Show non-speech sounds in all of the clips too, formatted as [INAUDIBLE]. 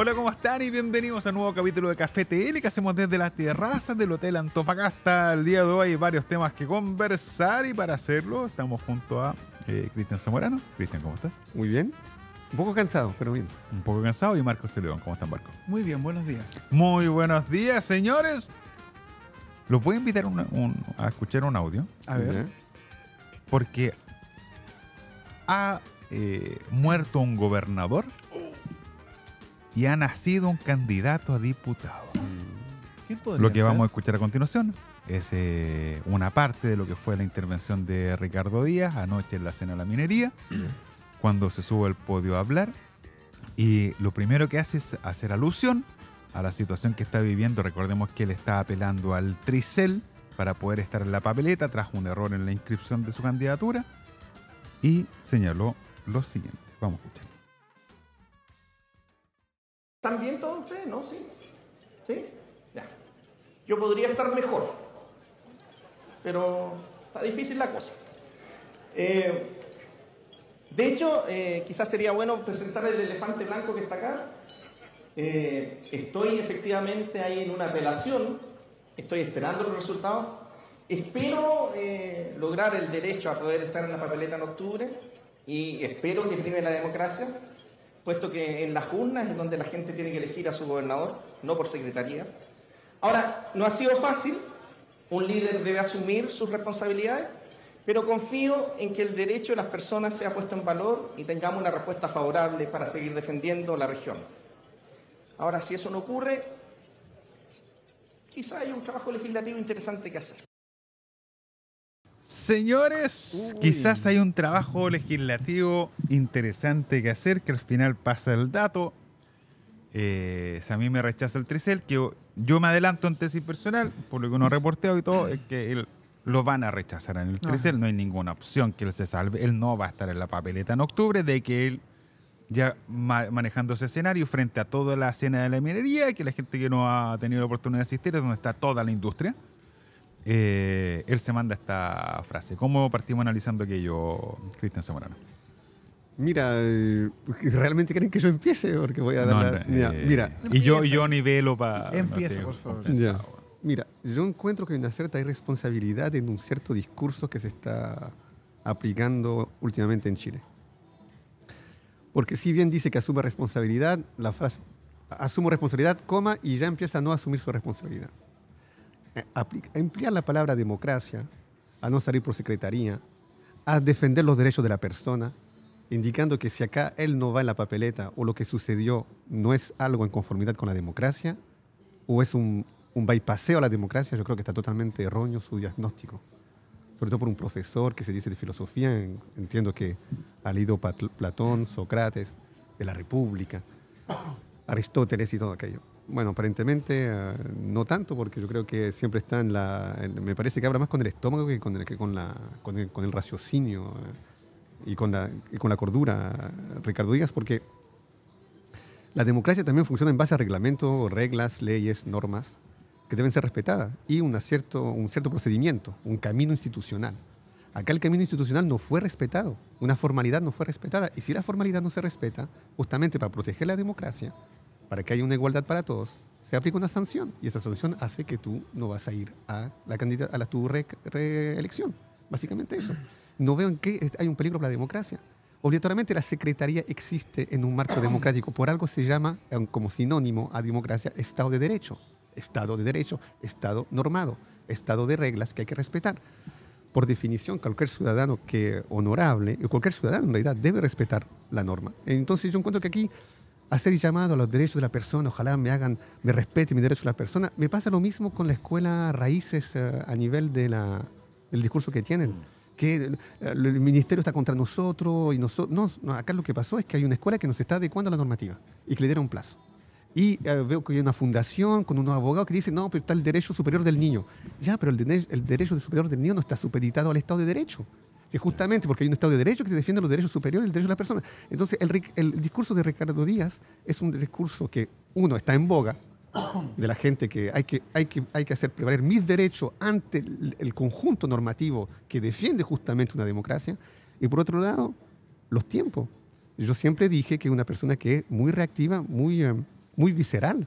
Hola, ¿cómo están? Y bienvenidos a un nuevo capítulo de Café TL que hacemos desde las terrazas del Hotel Antofagasta. El día de hoy hay varios temas que conversar y para hacerlo estamos junto a eh, Cristian Zamorano. Cristian, ¿cómo estás? Muy bien. Un poco cansado, pero bien. Un poco cansado y Marcos León, ¿cómo están, Marco? Muy bien, buenos días. Muy buenos días, señores. Los voy a invitar a escuchar un audio A ver. porque ha eh, muerto un gobernador oh y ha nacido un candidato a diputado. Mm. Lo que vamos a escuchar a continuación es eh, una parte de lo que fue la intervención de Ricardo Díaz anoche en la cena de la minería, mm. cuando se sube al podio a hablar. Y lo primero que hace es hacer alusión a la situación que está viviendo. Recordemos que él está apelando al Tricel para poder estar en la papeleta tras un error en la inscripción de su candidatura. Y señaló lo siguiente. Vamos a escuchar. ¿Están bien todos ustedes? ¿No? ¿Sí? ¿Sí? Ya. Yo podría estar mejor, pero está difícil la cosa. Eh, de hecho, eh, quizás sería bueno presentar el elefante blanco que está acá. Eh, estoy efectivamente ahí en una apelación, estoy esperando los resultados. Espero lograr el derecho a poder estar en la papeleta en octubre y espero que vive la democracia puesto que en las urnas es donde la gente tiene que elegir a su gobernador, no por secretaría. Ahora, no ha sido fácil, un líder debe asumir sus responsabilidades, pero confío en que el derecho de las personas sea puesto en valor y tengamos una respuesta favorable para seguir defendiendo la región. Ahora, si eso no ocurre, quizá hay un trabajo legislativo interesante que hacer. Señores, quizás hay un trabajo legislativo interesante que hacer, que al final pasa el dato. Eh, si a mí me rechaza el Tricel, que yo, me adelanto en tesis personal, por lo que uno reporteo y todo, es que él, lo van a rechazar en el Tricel. No hay ninguna opción que él se salve. Él no va a estar en la papeleta en octubre de que él ya manejando ese escenario frente a toda la escena de la minería, que la gente que no ha tenido la oportunidad de asistir es donde está toda la industria. Eh, él se manda esta frase. ¿Cómo partimos analizando que aquello, Cristian Zamorano? Mira, eh, ¿realmente creen que yo empiece? Porque voy a dar la... mira. Y eh, yo, yo nivelo para... Empieza, por favor. Mira, yo encuentro que hay una cierta irresponsabilidad en un cierto discurso que se está aplicando últimamente en Chile. Porque si bien dice que asume responsabilidad, la frase asumo responsabilidad, coma, y ya empieza a no asumir su responsabilidad. Eh, a emplear la palabra democracia, a no salir por secretaría, a defender los derechos de la persona, indicando que si acá él no va en la papeleta o lo que sucedió no es algo en conformidad con la democracia o es un, un bypasseo a la democracia, yo creo que está totalmente erróneo su diagnóstico. Sobre todo por un profesor que se dice de filosofía, entiendo que ha leído Platón, Sócrates, de la República, Aristóteles y todo aquello. Bueno, aparentemente eh, no tanto, porque yo creo que siempre está en la. me parece que habla más con el estómago que con el, raciocinio eh, y, con la, con la cordura, eh, Ricardo Díaz, porque la democracia también funciona en base a reglamentos, reglas, leyes, normas que deben ser respetadas y un cierto, un cierto procedimiento, un camino institucional. Acá el camino institucional no fue respetado, una formalidad no fue respetada. Y si la formalidad no se respeta, justamente para proteger la democracia, para que haya una igualdad para todos, se aplica una sanción y esa sanción hace que tú no vas a ir a la candidata a la tu reelección. Básicamente eso. No veo en qué hay un peligro para la democracia. Obligatoriamente la secretaría existe en un marco democrático. Por algo se llama, como sinónimo a democracia, Estado de Derecho. Estado de Derecho, Estado normado, Estado de reglas que hay que respetar. Por definición, cualquier ciudadano que honorable, cualquier ciudadano en realidad debe respetar la norma. Entonces yo encuentro que aquí hacer llamado a los derechos de la persona, ojalá me hagan, me respete mi derecho a la persona. Me pasa lo mismo con la escuela Raíces eh, a nivel de del discurso que tienen, que eh, el ministerio está contra nosotros y nosotros... No, acá lo que pasó es que hay una escuela que nos está adecuando a la normativa y que le dieron un plazo. Y eh, veo que hay una fundación con unos abogados que dicen, no, pero está el derecho superior del niño. Ya, pero el, el derecho superior del niño no está supeditado al Estado de Derecho justamente, porque hay un Estado de Derecho que defiende los derechos superiores el derecho de las personas. Entonces, el, discurso de Ricardo Díaz es un discurso que, uno, está en boga de la gente que hay que, hay que, hay que hacer prevaler mis derechos ante el, conjunto normativo que defiende justamente una democracia. Y por otro lado, los tiempos. Yo siempre dije que una persona que es muy reactiva, muy, eh, muy visceral,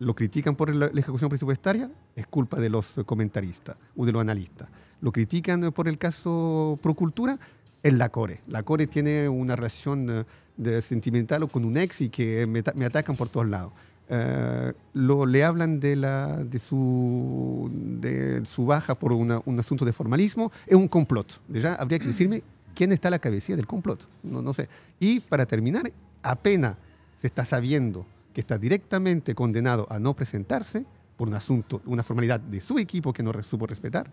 lo critican por la, ejecución presupuestaria, es culpa de los comentaristas o de los analistas. Lo critican eh, por el caso Procultura, es la Core. La Core tiene una relación eh, de sentimental con un ex y que me, atacan por todos lados. Eh, lo, le hablan de, la, de, su, de su baja por un asunto de formalismo, es un complot. Ya habría que decirme [CLEARS THROAT] quién está a la cabecilla del complot. No, no sé. Y para terminar, apenas se está sabiendo que está directamente condenado a no presentarse por un asunto, una formalidad de su equipo que no supo respetar,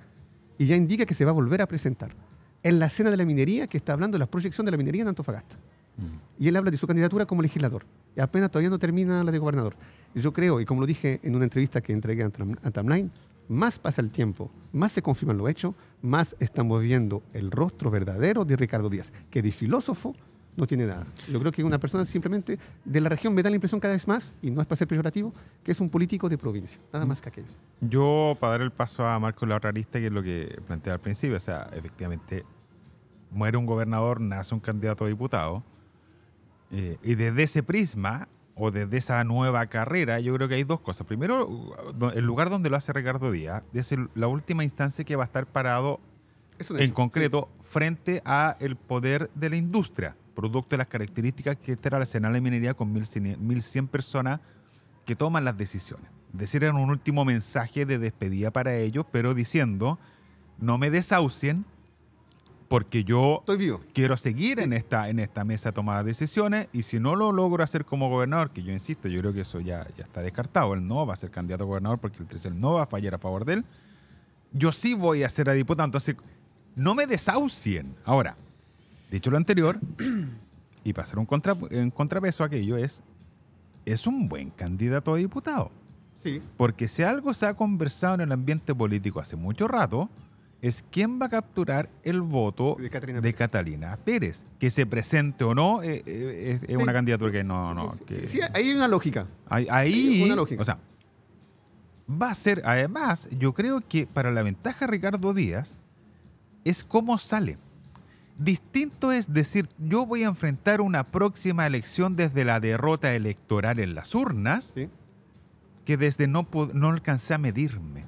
y ya indica que se va a volver a presentar en la escena de la minería que está hablando de la proyección de la minería en Antofagasta. Mm. Y él habla de su candidatura como legislador. Y apenas todavía no termina la de gobernador. Yo creo, y como lo dije en una entrevista que entregué a, Timeline, más pasa el tiempo, más se confirman lo hecho, más estamos viendo el rostro verdadero de Ricardo Díaz, que de filósofo no tiene nada. Yo creo que una persona simplemente de la región me da la impresión cada vez más, y no es para ser peyorativo, que es un político de provincia, nada mm. más que aquello. Yo, para dar el paso a Marco la que es lo que planteé al principio, o sea, efectivamente, muere un gobernador, nace un candidato a diputado, eh, y desde ese prisma o desde esa nueva carrera, yo creo que hay dos cosas. Primero, el lugar donde lo hace Ricardo Díaz es la última instancia que va a estar parado en concreto frente a el poder de la industria producto de las características que este era el arsenal de minería con 1.100 personas que toman las decisiones. Es decir, era un último mensaje de despedida para ellos, pero diciendo, no me desahucien porque yo quiero seguir en, esta, en esta mesa tomada de decisiones y si no lo logro hacer como gobernador, que yo insisto, yo creo que eso ya, ya está descartado, él no va a ser candidato a gobernador porque el tercer no va a fallar a favor de él, yo sí voy a ser diputado, entonces no me desahucien. Ahora, Dicho lo anterior, [CLEARS THROAT] y pasar un, contrapeso a aquello es, es un buen candidato a diputado. Sí. Porque si algo se ha conversado en el ambiente político hace mucho rato, es quién va a capturar el voto de Catalina, Pérez. Que se presente o no eh, eh, es, una candidatura que no... no sí, hay una lógica. Ahí, una lógica. O sea, va a ser, además, yo creo que para la ventaja de Ricardo Díaz es cómo sale. Distinto es decir, yo voy a enfrentar una próxima elección desde la derrota electoral en las urnas, que desde no, no alcancé a medirme.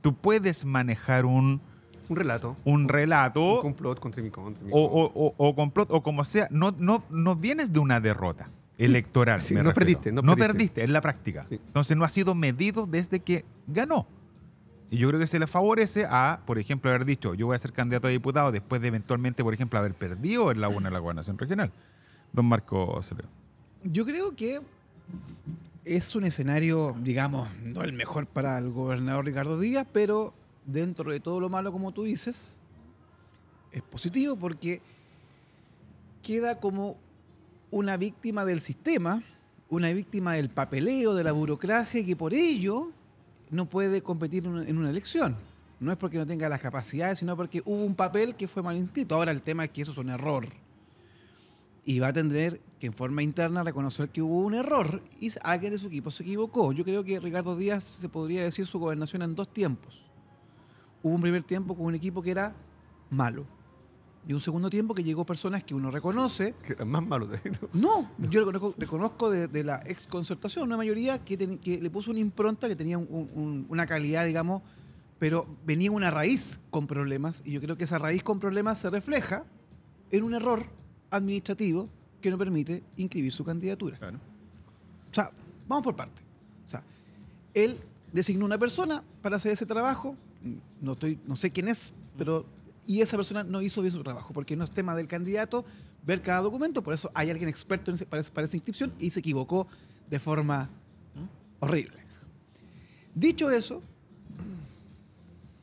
Tú puedes manejar un... Un relato. Un relato. complot o, complot, o como sea. No, no, no vienes de una derrota electoral. no, perdiste, no, perdiste. en la práctica. Entonces no ha sido medido desde que ganó. Y yo creo que se le favorece a, por ejemplo, haber dicho, yo voy a ser candidato a diputado después de eventualmente, por ejemplo, haber perdido en la una de la gobernación regional. Don Marco Yo creo que es un escenario, digamos, no el mejor para el gobernador Ricardo Díaz, pero dentro de todo lo malo, como tú dices, es positivo porque queda como una víctima del sistema, una víctima del papeleo, de la burocracia, y que por ello no puede competir en una, elección. No es porque no tenga las capacidades, sino porque hubo un papel que fue mal inscrito. Ahora el tema es que eso es un error. Y va a tener que en forma interna reconocer que hubo un error y alguien de su equipo se equivocó. Yo creo que Ricardo Díaz se podría decir su gobernación en dos tiempos. Hubo un primer tiempo con un equipo que era malo y un segundo tiempo que llegó personas que uno reconoce. [LAUGHS] Que eran más malos de No, yo reconozco, de, la ex una mayoría que, le puso una impronta que tenía una calidad, digamos, pero venía una raíz con problemas. Y yo creo que esa raíz con problemas se refleja en un error administrativo que no permite inscribir su candidatura. Claro. O sea, vamos por parte. O sea, él designó una persona para hacer ese trabajo. No, estoy, no sé quién es, pero y esa persona no hizo bien su trabajo, porque no es tema del candidato ver cada documento, por eso hay alguien experto para, esa, inscripción y se equivocó de forma horrible. Dicho eso,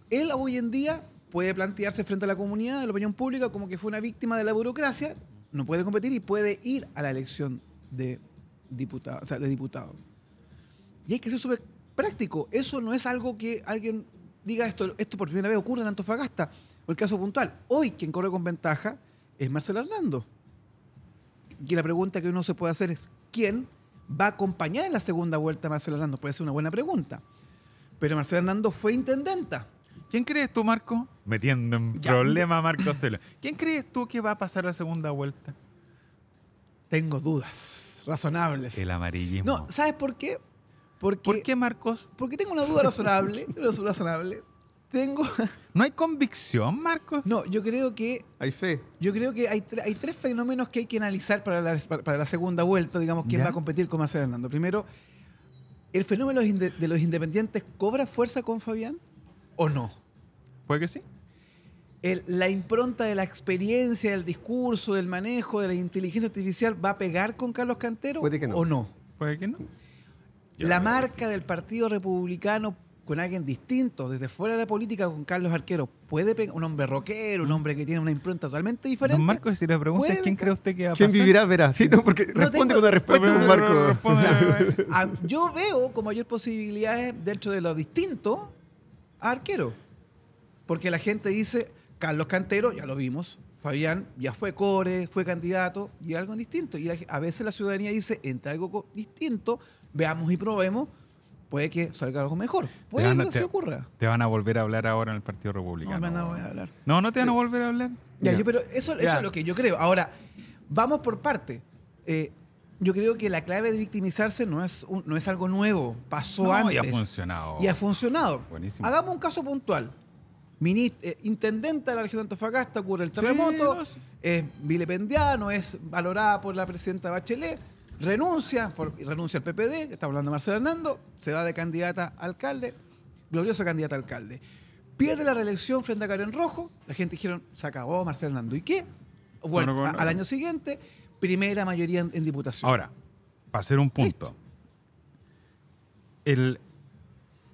él hoy en día puede plantearse frente a la comunidad, a la opinión pública, como que fue una víctima de la burocracia, no puede competir y puede ir a la elección de diputado. O sea, de diputado. Y hay que ser súper práctico. Eso no es algo que alguien diga esto, esto por primera vez ocurre en Antofagasta por el caso puntual. Hoy quien corre con ventaja es Marcelo Hernando. Y la pregunta que uno se puede hacer es, ¿quién va a acompañar en la segunda vuelta a Marcelo Hernando? Puede ser una buena pregunta. Pero Marcelo Hernando fue intendenta. ¿Quién crees tú, Marco? Metiendo en problema Marco Celo. ¿Quién crees tú que va a pasar la segunda vuelta? Tengo dudas razonables. El amarillismo. No, ¿sabes por qué? ¿Por qué, Marcos? Porque tengo una duda razonable, razonable, tengo. [LAUGHS] ¿No hay convicción, Marcos? No, yo creo que. Hay fe. Yo creo que hay, tres fenómenos que hay que analizar para la, para la segunda vuelta, digamos, quién va a competir con Marcelo Hernando. Primero, ¿el fenómeno de los independientes cobra fuerza con Fabián o no? Puede que sí. la impronta de la experiencia, del discurso, del manejo, de la inteligencia artificial va a pegar con Carlos Cantero Puede que no. o no? Puede que no. la marca del Partido Republicano con alguien distinto, desde fuera de la política, con Carlos Arquero, ¿puede pegar un hombre rockero, un mm. hombre que tiene una impronta totalmente diferente? Marco, si le pregunta quién cree usted que va a pasar? ¿Quién vivirá? Verá. Sí, no, porque responde con respeto respuesta, Marco. yo veo como mayor posibilidades dentro de lo distinto a Arquero. Porque la gente dice, Carlos Cantero, ya lo vimos, Fabián ya fue core, fue candidato y algo distinto. Y a veces la ciudadanía dice, entre algo distinto, veamos y probemos, puede que salga algo mejor. Puede que no se ocurra. Te van a volver a hablar ahora en el Partido Republicano. No, me van a volver a hablar. No, no te van a volver a hablar. pero eso, es lo que yo creo. Ahora, vamos por parte. Eh, yo creo que la clave de victimizarse no es, no es algo nuevo. Pasó antes. Y ha funcionado. Y ha funcionado. Hagamos un caso puntual. Eh, intendente de la región de Antofagasta, ocurre el terremoto, es vilependiada, no es valorada por la presidenta Bachelet renuncia, renuncia al PPD, está hablando Marcelo Hernando, se va de candidata a alcalde, gloriosa candidata a alcalde. Pierde la reelección frente a Karen Rojo, la gente dijeron, se acabó Marcelo Hernando. ¿Y qué? Bueno, al año siguiente, primera mayoría en, diputación. Ahora, para hacer un punto.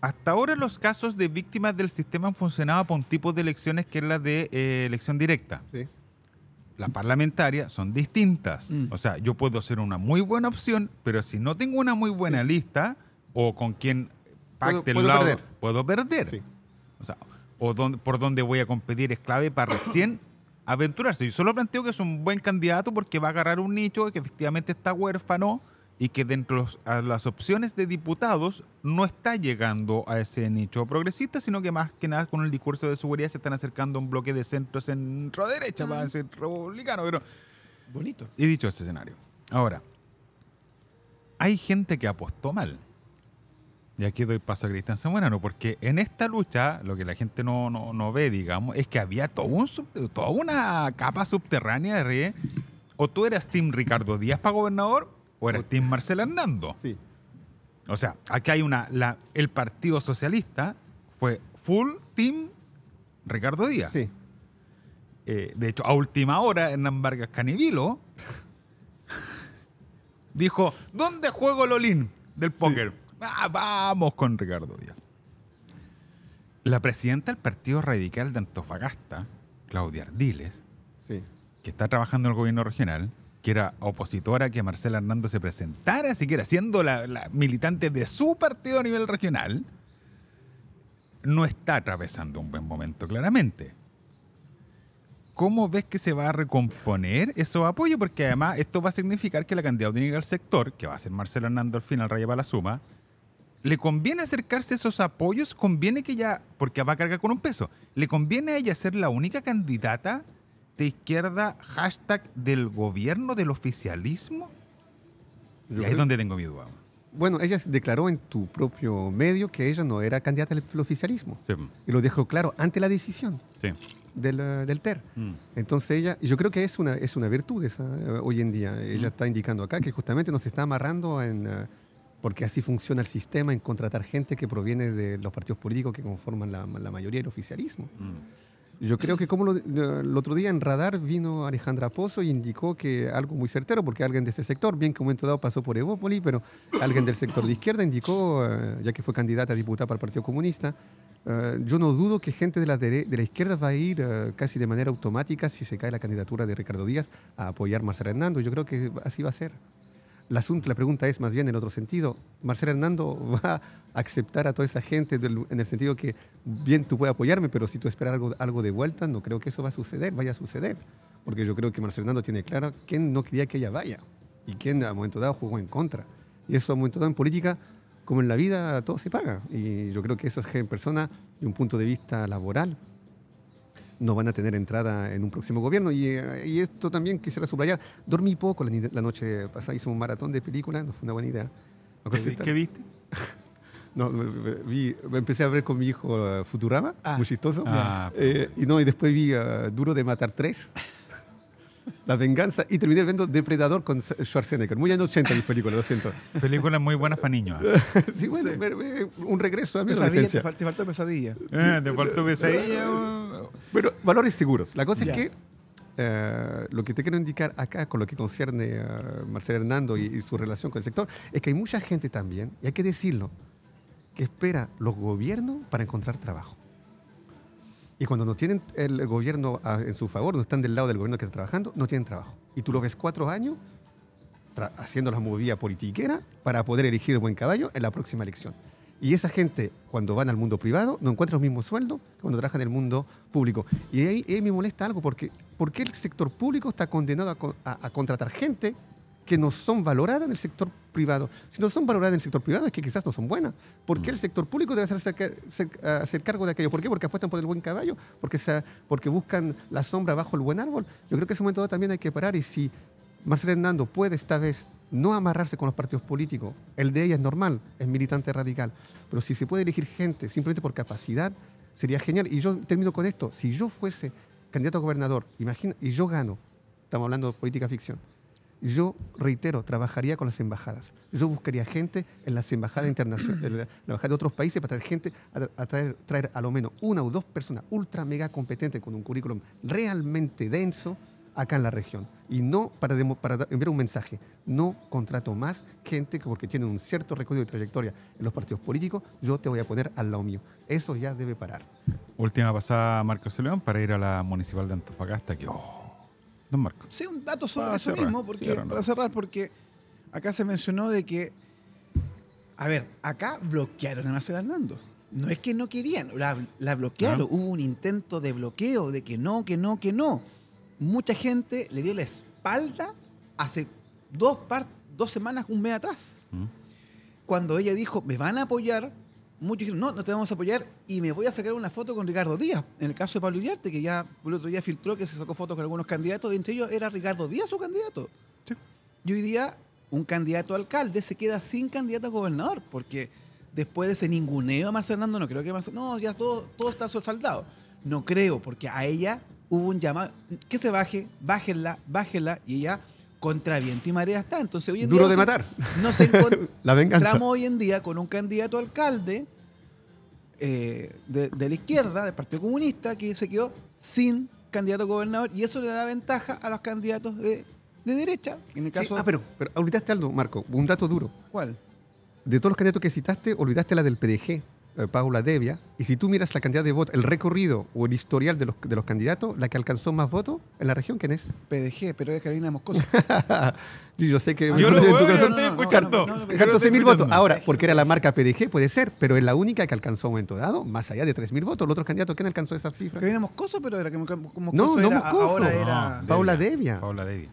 hasta ahora los casos de víctimas del sistema han funcionado un tipo de elecciones que es la de eh, elección directa. Sí las parlamentarias son distintas. Mm. O sea, yo puedo ser una muy buena opción, pero si no tengo una muy buena lista o con quien pacte el lado, puedo perder. O sea, por dónde voy a competir es clave para recién aventurarse. Yo solo planteo que es un buen candidato porque va a agarrar un nicho que efectivamente está huérfano y que dentro de las opciones de diputados no está llegando a ese nicho progresista, sino que más que nada con el discurso de seguridad se están acercando a un bloque de centro centro derecha, para decir republicano, pero bonito. Y dicho ese escenario. Ahora, hay gente que apostó mal. Y aquí doy paso a Cristian Zamorano, porque en esta lucha, lo que la gente no, no, ve, digamos, es que había todo un, toda una capa subterránea de O tú eras Tim Ricardo Díaz para gobernador, o era Team Marcelo Hernando. Sí. O sea, aquí hay una. el Partido Socialista fue full Team Ricardo Díaz. Sí. Eh, de hecho, a última hora, Hernán Vargas Canivilo [LAUGHS] dijo: ¿Dónde juego Lolín del póker? Ah, vamos con Ricardo Díaz. La presidenta del Partido Radical de Antofagasta, Claudia Ardiles, que está trabajando en el gobierno regional, que era opositora que Marcela Hernando se presentara, siquiera siendo la, militante de su partido a nivel regional, no está atravesando un buen momento, claramente. ¿Cómo ves que se va a recomponer esos apoyo? Porque además esto va a significar que la candidata al sector, que va a ser Marcela Hernando al final, Raya la suma, le conviene acercarse a esos apoyos, conviene que ya, porque va a cargar con un peso, le conviene a ella ser la única candidata de izquierda, hashtag del gobierno, del oficialismo. y ahí es donde tengo mi duda. Bueno, ella declaró en tu propio medio que ella no era candidata al oficialismo. Y lo dejó claro ante la decisión del, eh, del, TER. Mm. Entonces ella, yo creo que es una, es una virtud esa, eh, hoy en día. Ella mm. está indicando acá que justamente nos está amarrando en... Eh, porque así funciona el sistema en contratar gente que proviene de los partidos políticos que conforman la, mayoría del oficialismo. Mm. Yo creo que como el otro día en Radar vino Alejandra Pozo y indicó que algo muy certero, porque alguien de ese sector, bien que un momento dado pasó por Evópoli, pero alguien del sector de izquierda indicó, eh, ya que fue candidata a diputada para el Partido Comunista, eh, yo no dudo que gente de la, de la izquierda va a ir eh, casi de manera automática, si se cae la candidatura de Ricardo Díaz, a apoyar a Marcelo Hernando. Yo creo que así va a ser el asunto, la pregunta es más bien en otro sentido. Marcelo Hernando [LAUGHS] va a aceptar a toda esa gente en el sentido que bien tú puedes apoyarme, pero si tú esperas algo, algo de vuelta, no creo que eso va a suceder, vaya a suceder. Porque yo creo que Marcelo Hernando tiene claro quién no quería que ella vaya y quién a momento dado jugó en contra. Y eso a momento dado en política, como en la vida, todo se paga. Y yo creo que esas persona de un punto de vista laboral, no van a tener entrada en un próximo gobierno. Y, eh, esto también quisiera subrayar. Dormí poco la, noche pasada, hice un maratón de películas, no fue una buena idea. ¿Qué, viste? [LAUGHS] no, vi, empecé a ver con mi hijo eh, Futurama, ah. muy chistoso. Ah, eh, y no, y después vi Duro de Matar 3. La venganza y terminé viendo Depredador con Schwarzenegger. Muy años 80 mis películas, lo siento. [LAUGHS] Películas muy buenas para niños. [LAUGHS] sí, bueno, eh, un regreso a mi Te, faltó pesadilla. Eh, te faltó pesadilla. [LAUGHS] bueno, valores seguros. La cosa es que eh, lo que te quiero indicar acá con lo que concierne a Marcelo Hernando y su relación con el sector es que hay mucha gente también, y hay que decirlo, que espera los gobiernos para encontrar trabajo. Y cuando no tienen el gobierno ah, en su favor, no están del lado del gobierno que está trabajando, no tienen trabajo. Y tú lo ves cuatro años haciendo la movida politiquera para poder elegir el buen caballo en la próxima elección. Y esa gente, cuando van al mundo privado, no encuentra los mismos sueldos que cuando trabajan en el mundo público. Y ahí, me molesta algo, porque ¿por qué el sector público está condenado a contratar gente que no son valoradas en el sector privado. Si no son valoradas en el sector privado es que quizás no son buenas. ¿Por qué mm. el sector público debe hacerse, ah, hacer cargo de aquello? ¿Por qué? Porque apuestan por el buen caballo, porque, se, porque buscan la sombra bajo el buen árbol. Yo creo que en ese momento también hay que parar y si Marcelo Hernando puede esta vez no amarrarse con los partidos políticos, el de ella es normal, es militante radical, pero si se puede elegir gente simplemente por capacidad, sería genial. Y yo termino con esto, si yo fuese candidato a gobernador, imagina, y yo gano, estamos hablando de política ficción, yo, reitero, trabajaría con las embajadas. Yo buscaría gente en las embajadas internacionales, en de otros países para traer gente, a traer, a lo menos una o dos personas ultra mega competentes con un currículum realmente denso acá en la región. Y no para, enviar un mensaje, no contrato más gente que porque tiene un cierto recorrido de trayectoria en los partidos políticos, yo te voy a poner al lado mío. Eso ya debe parar. Última pasada, Marcos León, para ir a la municipal de Antofagasta, que oh, Marco. Sí, un dato sobre eso mismo, porque, para cerrar, porque acá se mencionó de que, a ver, acá bloquearon a Marcela Hernando. No es que no querían, la, bloquearon. Hubo un intento de bloqueo, de que no, que no, que no. Mucha gente le dio la espalda hace dos, dos semanas, un mes atrás. Mm. Cuando ella dijo, me van a apoyar, muchos dijeron, no, no te vamos a apoyar y me voy a sacar una foto con Ricardo Díaz. En el caso de Pablo Ullarte que ya el otro día filtró que se sacó fotos con algunos candidatos, y entre ellos era Ricardo Díaz su candidato. Y hoy día un candidato a alcalde se queda sin candidato a gobernador, porque después de ese ninguneo a Marcelo no creo que Marcelo, no, ya todo, todo está saldado. No creo, porque a ella hubo un llamado, que se baje, bájenla, bájenla, y ella contra viento y marea está. Entonces, hoy en Duro de matar. [LAUGHS] la venganza. encontramos hoy en día con un candidato alcalde eh, de, la izquierda, del Partido Comunista, que se quedó sin candidato gobernador y eso le da ventaja a los candidatos de, derecha. En el caso ah, pero, pero olvidaste algo, Marco, un dato duro. ¿Cuál? De todos los candidatos que citaste, olvidaste la del PDG. Paula Devia, y si tú miras la cantidad de votos, el recorrido o el historial de los, de los candidatos, la que alcanzó más votos en la región, ¿quién es? PDG, pero es Carolina Moscoso. yo sé que... yo lo no, estoy escuchando. mil votos. Ahora, porque era la marca PDG, puede ser, pero es la única que alcanzó un momento dado, más allá de 3.000 votos. Los otros candidatos, ¿quién alcanzó esa cifra? Carolina Moscoso, pero era que Moscoso No, no Moscoso. Ahora era... Paula Devia. Paula Devia.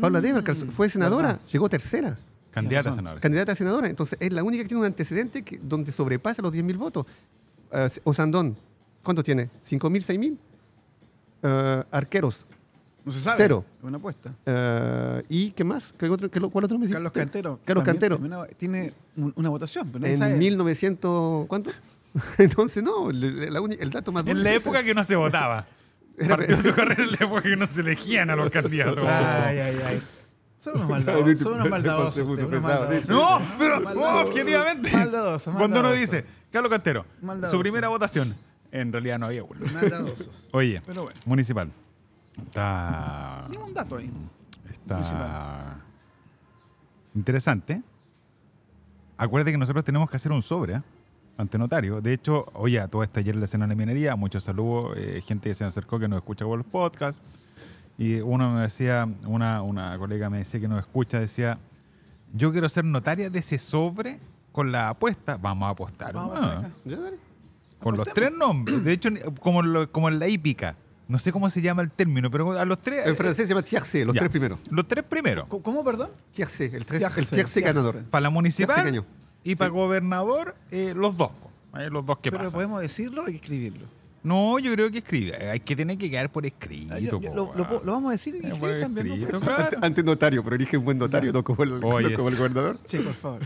Paula Devia fue senadora, llegó tercera. Candidata a senadora. Candidata a senadora. Entonces, es la única que tiene un antecedente que, donde sobrepasa los 10.000 votos. Eh, Osandón, ¿cuánto tiene? ¿5.000, 6.000? Uh, arqueros. No se sabe. Cero. Una apuesta. Eh, ¿Y qué más? ¿Qué otro, qué, ¿Cuál otro me Carlos Cantero. Carlos Cantero. tiene una votación. Pero no en sabe. 1900. ¿Cuánto? [LAUGHS] Entonces, no, el dato más En la época que no se votaba. [LAUGHS] Partió su carrera en la época que no se elegían a los [LAUGHS] candidatos. ay, ay, ay. Son unos [LAUGHS] maldadosos. no, pero objetivamente. Cuando uno dice, Carlos Cantero, su primera votación, en realidad no había uno. Oye, municipal. Está. un dato ahí. Está. Municipal. Interesante. Acuérdate que nosotros tenemos que hacer un sobre, ¿eh? ante notario. De hecho, oye, a todo este ayer en la escena de minería, muchos saludos, eh, gente que se acercó que nos escucha por los podcasts. Y uno me decía, una, una colega me decía que nos escucha, decía, yo quiero ser notaria de ese sobre con la apuesta. Vamos a apostar. con los tres nombres. De hecho, como, como en la hípica. No sé cómo se llama el término, pero a los tres. En francés se llama tiercé, los tres primeros. Los tres primeros. ¿Cómo, perdón? Tiercé, el, tres, tiercé, el ganador. Para la municipal y para gobernador, eh, los dos. Eh, los dos que Pero podemos decirlo y escribirlo. No, yo creo que escribe. Hay que tener que quedar por escrito. Ah, lo, vamos a decir y eh, también. Escrito, [LAUGHS] notario, pero elige un buen notario, no, como, el, como el gobernador. Sí, por favor.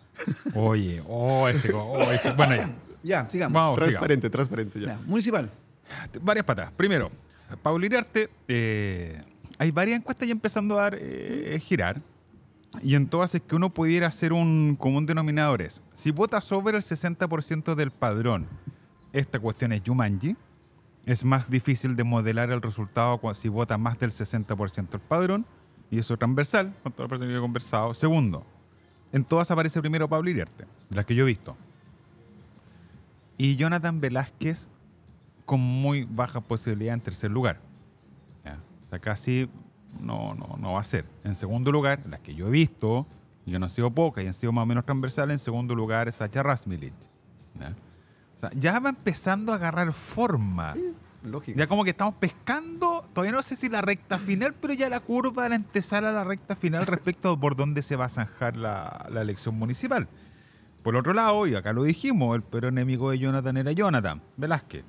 [LAUGHS] Oye, oh, ese, oh, ese. Bueno, ya. Ya, sigamos. transparente, transparente. Ya. municipal. Varias patas. Primero, Paul Irarte. eh, hay varias encuestas ya empezando a dar, eh, eh, girar. Y en todas es que uno pudiera hacer un común denominador es, si vota sobre el 60% del padrón, esta cuestión es Jumanji. Es más difícil de modelar el resultado si vota más del 60% el padrón. Y eso es transversal, con todas las personas que he conversado. Segundo, en todas aparece primero Pablo Iriarte, de las que yo he visto. Y Jonathan Velázquez con muy baja posibilidad en tercer lugar. O sea, casi no, no, no va a ser. En segundo lugar, las que yo he visto, y no han sido pocas y han sido más o menos transversales, en segundo lugar es Sacha Rasmilich. ¿Ya? O sea, ya va empezando a agarrar forma. Sí, lógico. Ya como que estamos pescando, todavía no sé si la recta final, pero ya la curva al empezar a la recta final respecto a por dónde se va a zanjar la, elección municipal. Por otro lado, y acá lo dijimos, el peor enemigo de Jonathan era Jonathan Velázquez.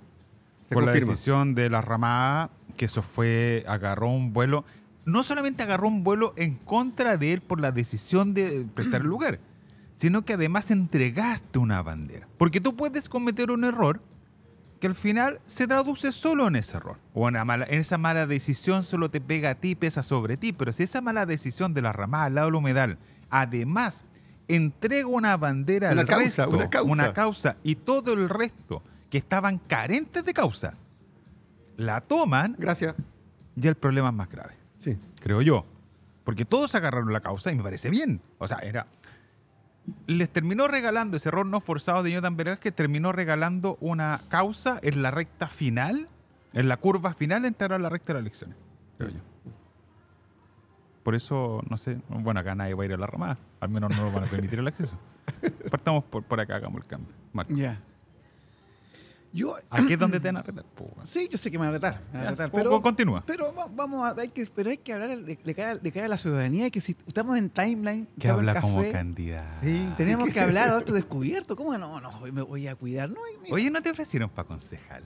por la decisión de la ramada, que eso fue, agarró un vuelo. No solamente agarró un vuelo en contra de él por la decisión de prestar el lugar, sino que además entregaste una bandera. Porque tú puedes cometer un error que al final se traduce solo en ese error. O en, esa mala decisión solo te pega a ti, pesa sobre ti. Pero si esa mala decisión de la ramada al lado del humedal, además entrega una bandera a al causa, resto, una causa. una causa, y todo el resto que estaban carentes de causa, la toman. Gracias. Y el problema es más grave. Sí. Creo yo. Porque todos agarraron la causa y me parece bien. O sea, era les terminó regalando ese error no forzado de Jonathan que terminó regalando una causa en la recta final, en la curva final, entraron a la recta de las elecciones, Por eso, no sé, bueno, acá nadie va a ir a la ramada, al menos no nos van a permitir el acceso. [LAUGHS] Partamos por, por acá, hagamos el cambio. Ya. Aquí es donde te van a retar. Sí, yo sé que me van a retar. pero, continúa. Pero vamos a, hay que, pero hay que hablar de, cara, a la ciudadanía, que si estamos en timeline. Que habla como candidato. Sí, tenemos [LAUGHS] que hablar a otro descubierto. ¿Cómo no? No, me voy a cuidar. Oye, ¿no te ofrecieron para concejal?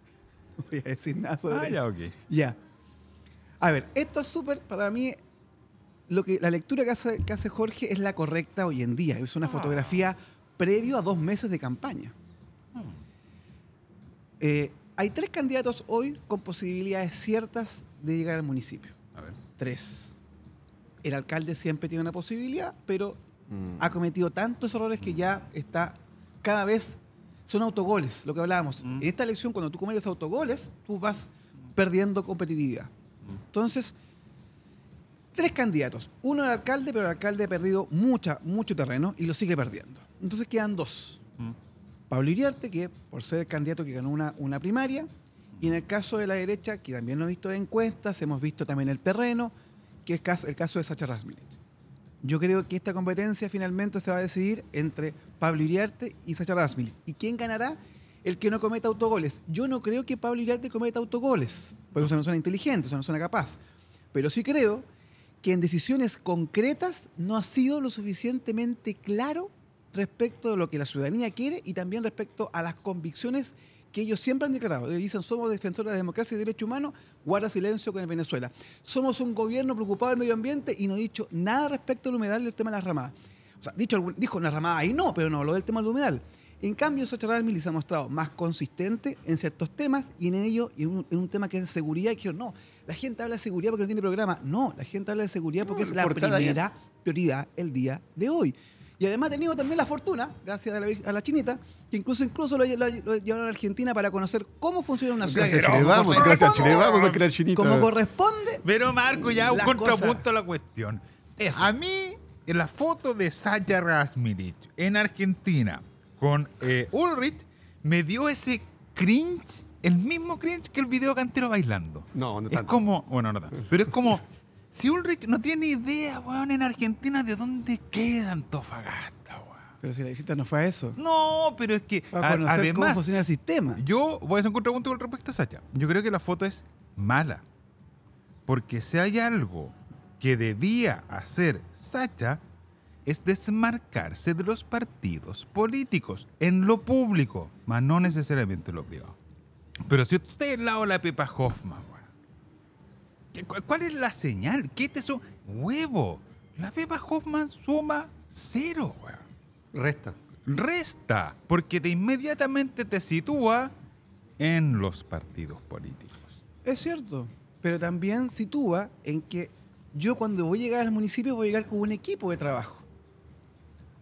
[LAUGHS] voy a decir nada sobre ah, eso. Ya, ya. A ver, esto es súper, para mí, lo que, la lectura que hace, que hace Jorge es la correcta hoy en día. Es una ah. fotografía previo a dos meses de campaña. Eh, hay tres candidatos hoy con posibilidades ciertas de llegar al municipio. A ver. Tres. El alcalde siempre tiene una posibilidad, pero mm. ha cometido tantos errores que ya está cada vez. Son autogoles, lo que hablábamos. Mm. En esta elección, cuando tú cometes autogoles, tú vas perdiendo competitividad. Mm. Entonces, tres candidatos. Uno el alcalde, pero el alcalde ha perdido mucha, mucho terreno y lo sigue perdiendo. Entonces quedan dos. Pablo Iriarte, que por ser el candidato que ganó una, una primaria, y en el caso de la derecha, que también lo he visto en encuestas, hemos visto también el terreno, que es el caso de Sacha Rasmilich. Yo creo que esta competencia finalmente se va a decidir entre Pablo Iriarte y Sacha Rasmilich. ¿Y quién ganará? El que no cometa autogoles. Yo no creo que Pablo Iriarte cometa autogoles, porque eso no suena inteligente, eso no suena capaz. Pero sí creo que en decisiones concretas no ha sido lo suficientemente claro respecto de lo que la ciudadanía quiere y también respecto a las convicciones que ellos siempre han declarado. dicen, somos defensores de la democracia y derechos humanos, guarda silencio con el Venezuela. Somos un gobierno preocupado del medio ambiente y no ha dicho nada respecto al humedal y el tema de las ramadas. O sea, dicho, dijo una ramada ahí no, pero no lo del tema del humedal. En cambio, Sacha Mil se ha mostrado más consistente en ciertos temas y en ello, en, un, tema que es seguridad, y que no, la gente habla de seguridad porque no tiene programa. No, la gente habla de seguridad porque es la primera prioridad el día de hoy. Y además ha tenido también la fortuna, gracias a la, chinita, que incluso incluso lo, llevaron a Argentina para conocer cómo funciona una ciudad. Gracias vamos, gracias a la chinita. Como corresponde. Pero Marco, ya un contrapunto a la cuestión. A mí, la foto de Sasha Rasmirich en Argentina con eh, Ulrich me dio ese cringe, el mismo cringe que el video cantero bailando. No, no tanto. Es como, bueno, no tanto, pero es como si Ulrich no tiene idea, weón, en Argentina de dónde queda Antofagasta, weón. Pero si la visita no fue a eso. No, pero es que además, cómo funciona el sistema. Yo voy a hacer un contrapunto con respecto a Sacha. Yo creo que la foto es mala. Porque si hay algo que debía hacer Sacha es desmarcarse de los partidos políticos en lo público, más no necesariamente en lo privado. Pero si usted es de la Pepa Hoffman, ¿Cuál es la señal? ¿Qué te eso huevo? La beba Hoffman suma cero, Resta. Resta, porque te inmediatamente te sitúa en los partidos políticos. Es cierto, pero también sitúa en que yo cuando voy a llegar al municipio voy a llegar con un equipo de trabajo.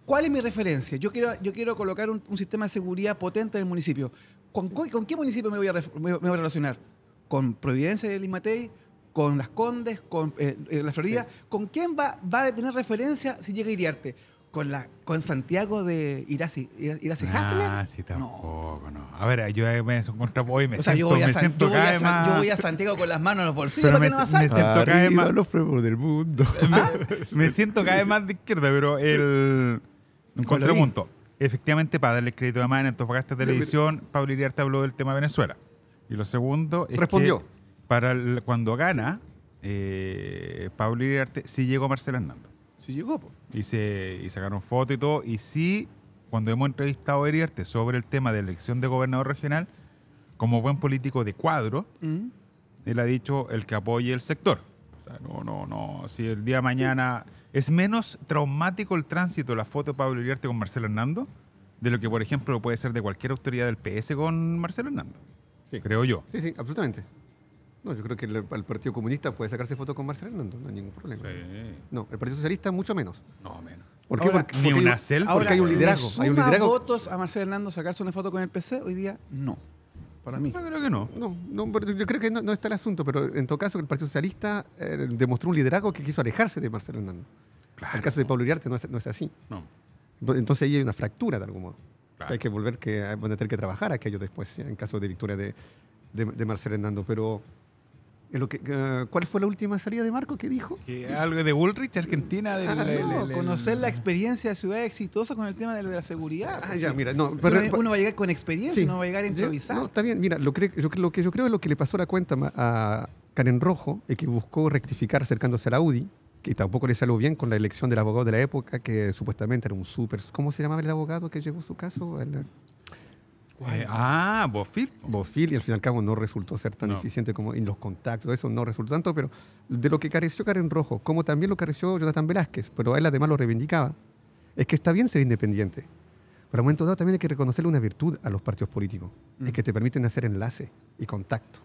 ¿Cuál es mi referencia? Yo quiero, yo quiero colocar un, sistema de seguridad potente en el municipio. ¿Con, qué municipio me voy, a, voy a relacionar? ¿Con Providencia del Limatei? con Las Condes, con eh, eh, La Florida. ¿Con quién va, a tener referencia si llega Iriarte? ¿Con, la, ¿Con Santiago de Irasi? y Ah, sí, no. A ver, yo eh, me encuentro hoy, me siento, yo voy a, Santiago con las manos en los bolsillos para me, no siento cada vez más... los del mundo. [LAUGHS] Ah, me siento más de izquierda, pero el... Encontré un Efectivamente, para darle crédito a más en Antofagasta Televisión, Pablo Iriarte habló del tema de Venezuela. Y lo segundo es Respondió. Que cuando gana eh, Pablo Iriarte, sí llegó Marcelo Hernando. Sí llegó, pues. Y se, y sacaron fotos y todo. Y sí, cuando hemos entrevistado a Iriarte sobre el tema de elección de gobernador regional, como buen político de cuadro, mm. él ha dicho el que apoye el sector. O sea, no, no, no. Si el día de mañana es menos traumático el tránsito la foto de Pablo Iriarte con Marcelo Hernando de lo que, por ejemplo, puede ser de cualquier autoridad del PS con Marcelo Hernando. Sí. Creo yo. Sí, sí, absolutamente. No, yo creo que el, Partido Comunista puede sacarse foto con Marcelo Hernando, no hay ningún problema. No, el Partido Socialista mucho menos. No, menos. ¿Por qué? porque, ni una selfie. Porque hay un liderazgo. hay un liderazgo. votos a Marcelo Hernando sacarse una foto con el PC? Hoy día no. Para mí. Yo creo que no. No, yo creo que no, no, está el asunto, pero en todo caso el Partido Socialista eh, demostró un liderazgo que quiso alejarse de Marcelo Hernando. Claro, el caso de Pablo Iriarte no es, no así. Entonces ahí hay una fractura de algún modo. Hay que volver, que van a tener que trabajar aquello después, en caso de victoria de, de, Marcelo Hernando. Pero eh, ¿Cuál fue la última salida de Marco que dijo? algo de Bullrich, Argentina. Ah, no, conocer la experiencia de ciudad exitosa con el tema de la seguridad. Ah, ya, mira, uno, va a llegar con experiencia, uno va a llegar improvisado. No, está bien, mira, lo que, yo, que creo es lo que le pasó la cuenta a Karen Rojo, que buscó rectificar acercándose a la UDI, que tampoco le salió bien con la elección del abogado de la época, que supuestamente era un súper... ¿Cómo se llamaba el abogado que llevó su caso? Eh, ah, Bofil. Bofil, y al fin y al cabo no resultó ser tan eficiente como en los contactos, eso no resultó tanto, pero de lo que careció Karen Rojo, como también lo careció Jonathan Velázquez, pero él además lo reivindicaba, es que está bien ser independiente. Pero a un momento dado también hay que reconocerle una virtud a los partidos políticos, es mm. que te permiten hacer enlace y contacto.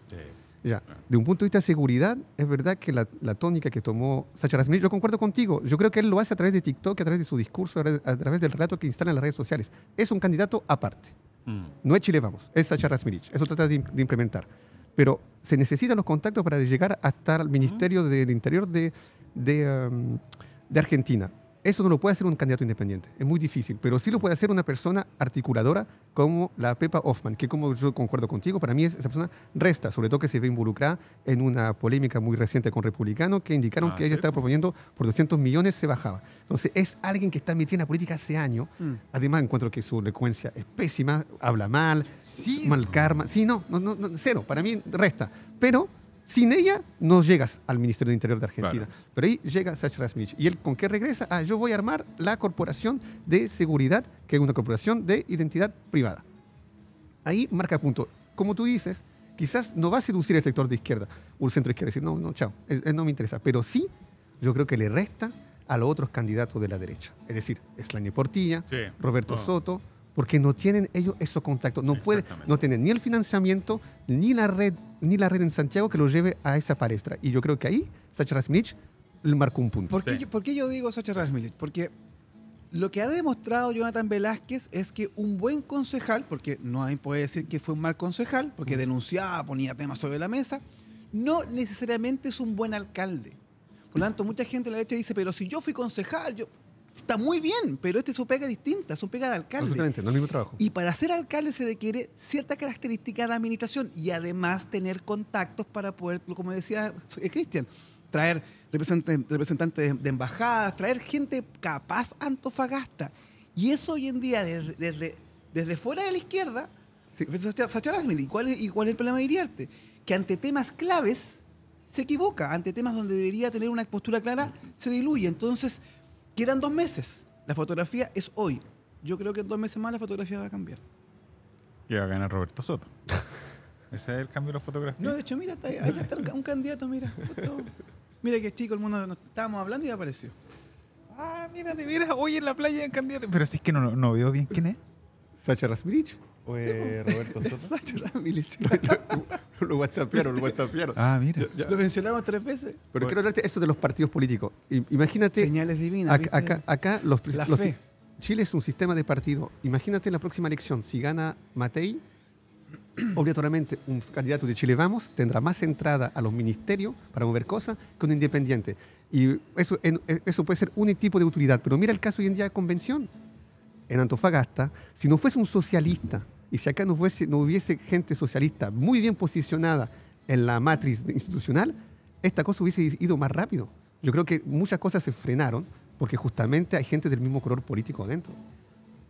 Ya. Ah. De un punto de vista de seguridad, es verdad que la, tónica que tomó Sacha Rasmir, yo concuerdo contigo, yo creo que él lo hace a través de TikTok, a través de su discurso, a través del relato que instala en las redes sociales. Es un candidato aparte. Mm. No es Chile Vamos, es Sacha mm. Mirich. Eso trata de, implementar. Pero se necesitan los contactos para llegar hasta el mm. Ministerio del Interior de um, Argentina. Eso no lo puede hacer un candidato independiente, es muy difícil, pero sí lo puede hacer una persona articuladora como la Pepa Hoffman, que como yo concuerdo contigo, para mí esa persona resta, sobre todo que se ve involucrada en una polémica muy reciente con Republicano, que indicaron ah, que ella estaba proponiendo por 200 millones se bajaba. Entonces es alguien que está metida en la política hace años, mm. además encuentro que su frecuencia es pésima, habla mal, sí, mal karma, sí, no, no, no, cero, para mí resta, pero sin ella no llegas al Ministerio de Interior de Argentina. Pero ahí llega Sacha Mitch. ¿Y él con qué regresa? Ah, yo voy a armar la Corporación de Seguridad, que es una corporación de identidad privada. Ahí marca punto. Como tú dices, quizás no va a seducir el sector de izquierda o el centro izquierda. Decir, no, no, chao, eh, eh, no me interesa. Pero sí, yo creo que le resta a los otros candidatos de la derecha. Es decir, Slani Portilla, Roberto Soto, porque no tienen ellos esos contactos. No no tienen ni el financiamiento, ni la red, ni la red en Santiago que los lleve a esa palestra. Y yo creo que ahí Sacha Rasmich marcó un punto. ¿Por qué, yo digo Sacha Rasmich? Porque lo que ha demostrado Jonathan Velázquez es que un buen concejal, porque no hay, puede decir que fue un mal concejal, porque mm. denunciaba, ponía temas sobre la mesa, no necesariamente es un buen alcalde. Por lo tanto, mucha gente en la derecha dice, pero si yo fui concejal, yo está muy bien, pero este es su pega distinta, su pega de alcalde. Exactamente, no es mismo trabajo. Y para ser alcalde se requiere cierta característica de administración y además tener contactos para poder, como decía eh, Cristian, traer representantes, de embajadas, traer gente capaz Antofagasta. Y eso hoy en día, desde, desde, fuera de la izquierda, sí. ¿y cuál es el problema de Iriarte? Que ante temas claves se equivoca, ante temas donde debería tener una postura clara, se diluye. Entonces, Quedan dos meses. La fotografía es hoy. Yo creo que en dos meses más la fotografía va a cambiar. Y va a ganar Roberto Soto. [LAUGHS] Ese es el cambio de la fotografía. No, de hecho, mira, ahí está un candidato, mira. Mira qué chico, el mundo nos estábamos hablando y apareció. Ah, mira, de hoy en la playa un candidato. Pero si es que no, no, veo bien quién es. Sacha Rasbridge. Pues. Roberto Soto. [LAUGHS] [LAUGHS] lo, [LAUGHS] lo whatsappearon, lo Ah, mira. Lo mencionamos tres veces. Pero quiero hablarte eso de los partidos políticos. Imagínate. Señales divinas. Acá, los, Chile es un sistema de partido. Imagínate la próxima elección. Si gana Matei, [CLEARS THROAT] obligatoriamente un candidato de Chile Vamos tendrá más entrada a los ministerios para mover cosas que un independiente. Y eso, e, eso puede ser un tipo de utilidad. Pero mira el caso hoy en día de convención. En Antofagasta, si no fuese un socialista y si acá no hubiese, no hubiese gente socialista muy bien posicionada en la matriz institucional, esta cosa hubiese ido más rápido. Yo creo que muchas cosas se frenaron porque justamente hay gente del mismo color político adentro.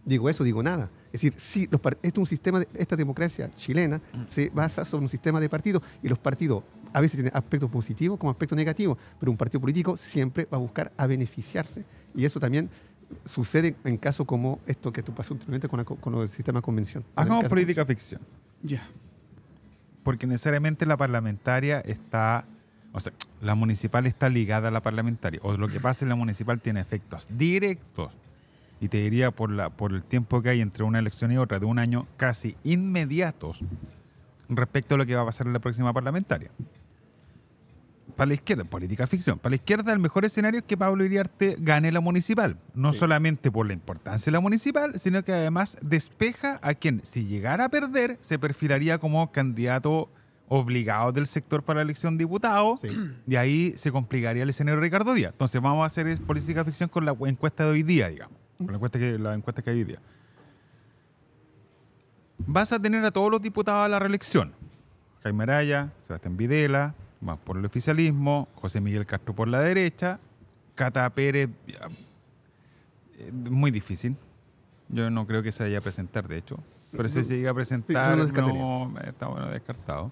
Digo eso, digo nada. Es decir, sí, los es un sistema esta democracia chilena se basa sobre un sistema de partidos y los partidos a veces tienen aspectos positivos como aspectos negativos, pero un partido político siempre va a buscar a beneficiarse. Y eso también sucede en casos como esto que tú pasó últimamente con, el sistema de convención. no, política ficción. Ya. Porque necesariamente la parlamentaria está, o sea, la municipal está ligada a la parlamentaria, o lo que pasa en la municipal tiene efectos directos, y te diría por, la, por el tiempo que hay entre una elección y otra, de un año casi inmediatos, respecto a lo que va a pasar en la próxima parlamentaria para la izquierda, política ficción, para la izquierda el mejor escenario es que Pablo Iriarte gane la municipal, no solamente por la importancia de la municipal, sino que además despeja a quien, si llegara a perder, se perfilaría como candidato obligado del sector para la elección de y ahí se complicaría el escenario de Ricardo Díaz. Entonces vamos a hacer política ficción con la encuesta de hoy día, digamos, con la encuesta que, la encuesta que hay hoy día. Vas a tener a todos los diputados a la reelección. Jaime Araya, Sebastián Videla, más por el oficialismo, José Miguel Castro por la derecha, Cata Pérez, eh, muy difícil. Yo no creo que se vaya a presentar, de hecho. Pero si se llega a presentar, no, está bueno descartado.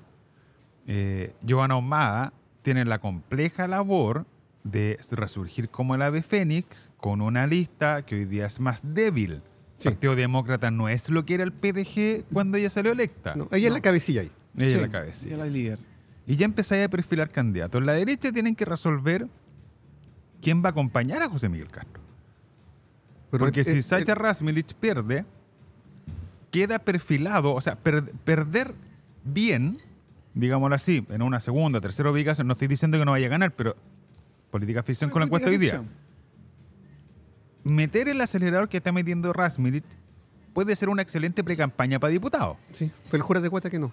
Eh, Giovanna Omada tiene la compleja labor de resurgir como el ave fénix con una lista que hoy día es más débil. El Partido Demócrata no es lo que era el PDG cuando ella salió electa. ella es la cabecilla ahí. Ella es la cabecilla. Ella es la líder. Y ya empezáis a perfilar candidatos. La derecha tienen que resolver quién va a acompañar a José Miguel Castro. Porque si Sacha Rasmilich pierde, queda perfilado, o sea, perder bien, digámoslo así, en una segunda, tercera ubicación, no estoy diciendo que no vaya a ganar, pero política ficción con la encuesta hoy día. Meter el acelerador que está metiendo Rasmilich puede ser una excelente precampaña para diputado. Sí, pero el jura de cuenta que no.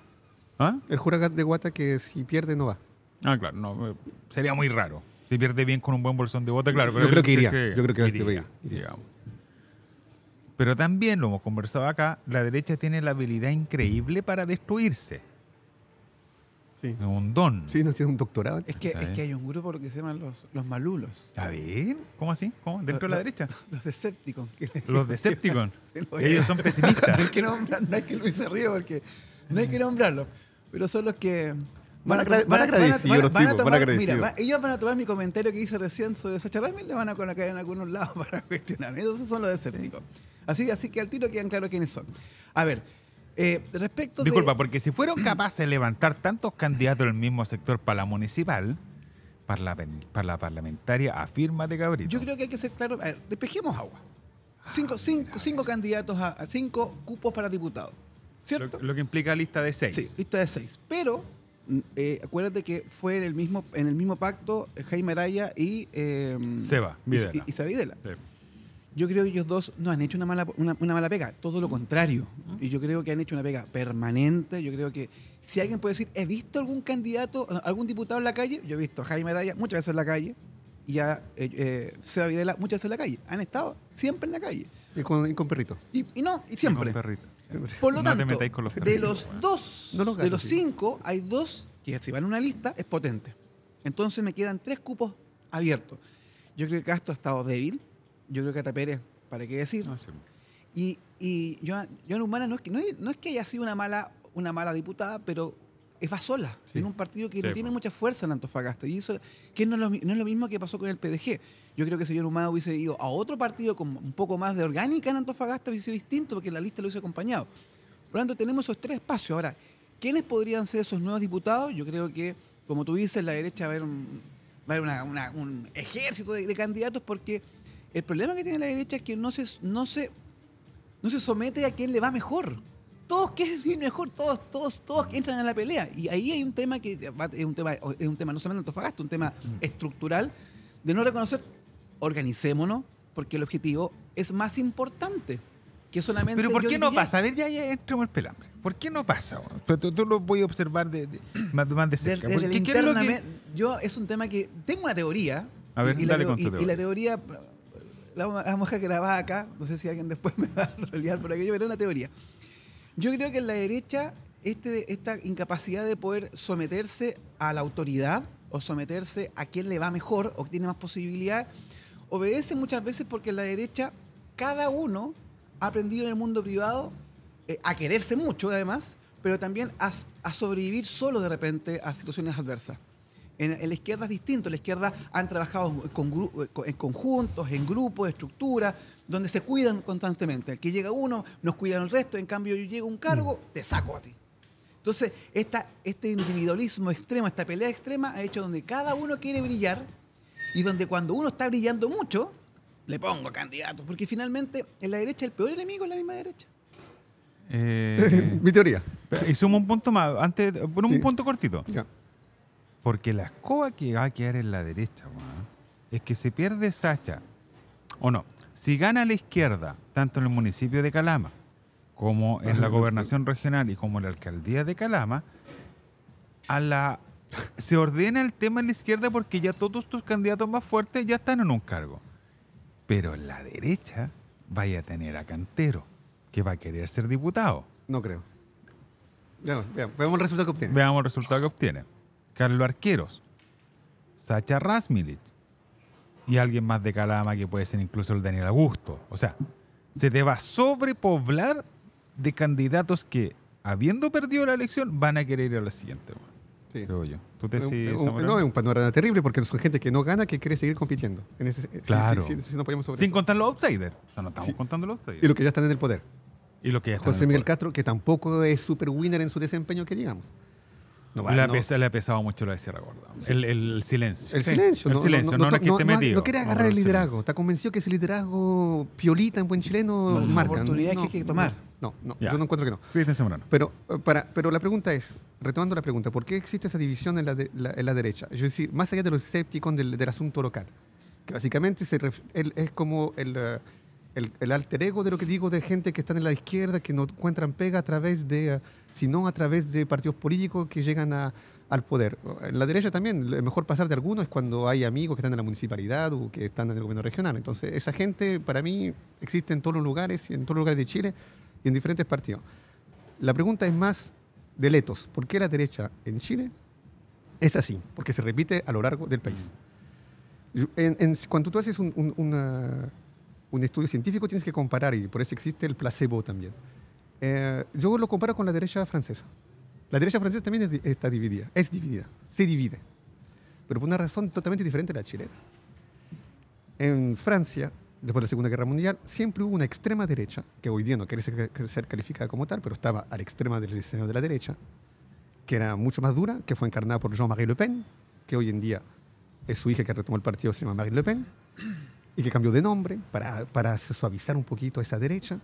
¿Ah? El huracán de Guata que si pierde no va. Ah, claro, no, eh, sería muy raro. Si pierde bien con un buen bolsón de bota, claro. Pero yo, creo que iría, yo creo que iría. Pero también, lo hemos conversado acá, la derecha tiene la habilidad increíble para destruirse. Sí. Un don. Sí, no tiene un doctorado. Es que, es que hay un grupo que se llaman los, los malulos. A ver, ¿cómo así? ¿Dentro de la derecha? Los Decepticons. Los Decepticons. [LAUGHS] Ellos son pesimistas. [LAUGHS] no hay que nombrar, no hay que Luis porque no hay que nombrarlo pero son los que... Van, a, van, ellos van a tomar mi comentario que hice recién sobre Sacha charla y le van a colocar en algunos lados [LAUGHS] para cuestionarme. Esos son los escépticos. Así, así que al tiro quedan claros quiénes son. A ver, eh, respecto Disculpa, porque si fueron capaces de levantar tantos candidatos del mismo sector para la municipal, para la, para la parlamentaria, afirma de Gabriel. Yo creo que hay que ser claro. A ver, despejemos agua. Cinco, cinco, candidatos a cinco cupos para diputados. Lo, que implica lista de seis. Sí, lista de seis. Pero mm, eh, acuérdate que fue en el mismo, en el mismo pacto eh, Jaime Araya y em, Seba Videla. Y, Seba Yo creo que ellos dos no han hecho una mala, una, mala pega, todo lo contrario. Y yo creo que han hecho una pega permanente. Yo creo que si alguien puede decir, he visto algún candidato, algún diputado en la calle, yo he visto a Jaime Araya muchas veces en la calle y a eh, Seba Videla muchas veces en la calle. Han estado siempre en la calle. Y con, perrito. Y, no, y siempre. con perrito. [LAUGHS] Por lo tanto, de los dos, de los cinco, hay dos que si van a una lista es potente. Entonces me quedan tres cupos abiertos. Yo creo que Castro ha estado débil. Yo creo que tapere ¿para qué decir? Ah, y, y Joan, Joan Humana no es, que, no es que haya sido una mala, una mala diputada, pero es va sola en un partido que no tiene mucha fuerza en Antofagasta. Y eso que no es, lo, no es, lo, mismo que pasó con el PDG. Yo creo que si señor Humada hubiese ido a otro partido con un poco más de orgánica en Antofagasta, hubiese sido distinto porque la lista lo hubiese acompañado. Por lo tanto, tenemos esos tres espacios. Ahora, ¿quiénes podrían ser esos nuevos diputados? Yo creo que, como tú dices, la derecha va a haber un, ejército de, candidatos porque el problema que tiene la derecha es que no se, no se, no se somete a quien le va mejor todos quieren ir mejor, todos, todos, todos entran a la pelea. Y ahí hay un tema que es un tema, es un tema no solamente Antofagasta, un tema mm. estructural de no reconocer, organicémonos, porque el objetivo es más importante que solamente. Pero ¿por qué no pasa? A ver, ya, ya entramos el pelambre. ¿Por qué no pasa? Tú, tú, lo voy a observar de, más, de cerca. Yo es un tema que tengo una teoría. A ver, y, dale la, con y, y la teoría la vamos a grabar acá. No sé si alguien después [LAUGHS] me va a rolear por aquello, pero es una teoría. Yo creo que en la derecha este, esta incapacidad de poder someterse a la autoridad o someterse a quien le va mejor o tiene más posibilidad, obedece muchas veces porque en la derecha cada uno ha aprendido en el mundo privado eh, a quererse mucho además, pero también a sobrevivir solo de repente a situaciones adversas. En, la izquierda es distinto. la izquierda han trabajado eh, en conjuntos, en grupos, estructuras, donde se cuidan constantemente. El que llega uno, nos cuidan el resto. En cambio, yo llego a un cargo, mm. te saco a ti. Entonces, este individualismo extremo, esta pelea extrema, ha hecho donde cada uno quiere brillar y donde cuando uno está brillando mucho, le pongo candidato. Porque finalmente, en la derecha, el peor enemigo es la misma derecha. Eh, [LAUGHS] Mi teoría. Y sumo un punto más. Antes, por un punto cortito. Porque la escoba que va a quedar en la derecha, es que se pierde Sacha. O no, si gana la izquierda, tanto en el municipio de Calama como en la gobernación regional y como en la alcaldía de Calama, a la se ordena el tema en la izquierda porque ya todos tus candidatos más fuertes ya están en un cargo. Pero en la derecha vaya a tener a Cantero, que va a querer ser diputado. No creo. veamos el resultado que obtiene. Veamos el resultado que obtiene. Carlos Arqueros, Sacha Rasmilich y alguien más de Calama que puede ser incluso el Daniel Augusto. O sea, se te va a sobrepoblar de candidatos que, habiendo perdido la elección, van a querer ir a la siguiente. Creo yo. ¿Tú te no, es un panorama terrible porque son gente que no gana, que quiere seguir compitiendo. En no Sin contar los outsiders. O no estamos contando los outsiders. Y los que ya están en el poder. Y lo que José Miguel Castro, que tampoco es super winner en su desempeño, que digamos le, ha pesado mucho la de Sierra Gorda. El, silencio. El silencio. no, No, no, no, quiere agarrar el liderazgo. Está convencido que ese liderazgo piolita en buen chileno marca. La oportunidad que hay que tomar. No, no, yo no encuentro que no. Sí, pero, eh, para, pero la pregunta es, retomando la pregunta, ¿por qué existe esa división en la, en la derecha? yo decir, más allá de los escépticos del, asunto local, que básicamente es como eh, el, el, alter ego de lo que digo de gente que está en la izquierda, que no encuentran pega a través de... Eh, sino a través de partidos políticos que llegan al poder. En la derecha también, el mejor pasar de algunos es cuando hay amigos que están en la municipalidad o que están en el gobierno regional. Entonces, esa gente para mí existe en todos los lugares, en todos los lugares de Chile y en diferentes partidos. La pregunta es más de letos. ¿Por qué la derecha en Chile es así? Porque se repite a lo largo del país. En, cuando tú haces un estudio científico tienes que comparar y por eso existe el placebo también. Eh, yo lo comparo con la derecha francesa. La derecha francesa también está dividida, es dividida, se divide. Pero por una razón totalmente diferente a la chilena. En Francia, después de la Segunda Guerra Mundial, siempre hubo una extrema derecha, que hoy día no quiere ser, calificada como tal, pero estaba al extremo del diseño de la derecha, que era mucho más dura, que fue encarnada por Jean-Marie Le Pen, que hoy en día es su hija que retomó el partido, se llama Marine Le Pen, y que cambió de nombre para, para suavizar un poquito esa derecha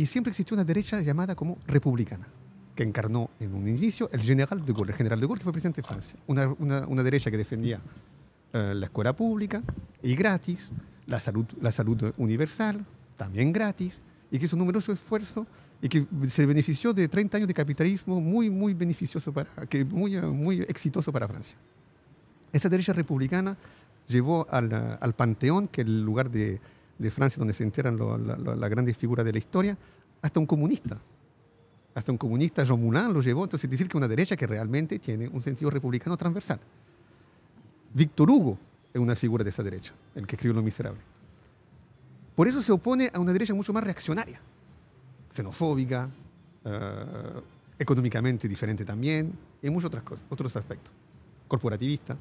y siempre existió una derecha llamada como republicana, que encarnó en un inicio el general de Gaulle, el general de Gaulle que fue presidente de Francia, una, una, derecha que defendía eh, la escuela pública y gratis, la salud, la salud universal, también gratis, y que hizo un numeroso esfuerzo y que se benefició de 30 años de capitalismo muy, muy beneficioso, para, que muy, muy exitoso para Francia. Esa derecha republicana llevó al, al Panteón, que es el lugar de, de Francia, donde se enteran las grandes figuras de la historia, hasta un comunista. Hasta un comunista, Jean Moulin, lo llevó. Entonces, decir que una derecha que realmente tiene un sentido republicano transversal. Víctor Hugo es una figura de esa derecha, el que escribió Lo Miserable. Por eso se opone a una derecha mucho más reaccionaria, xenofóbica, eh, económicamente diferente también, y muchas otras cosas, otros aspectos, corporativista.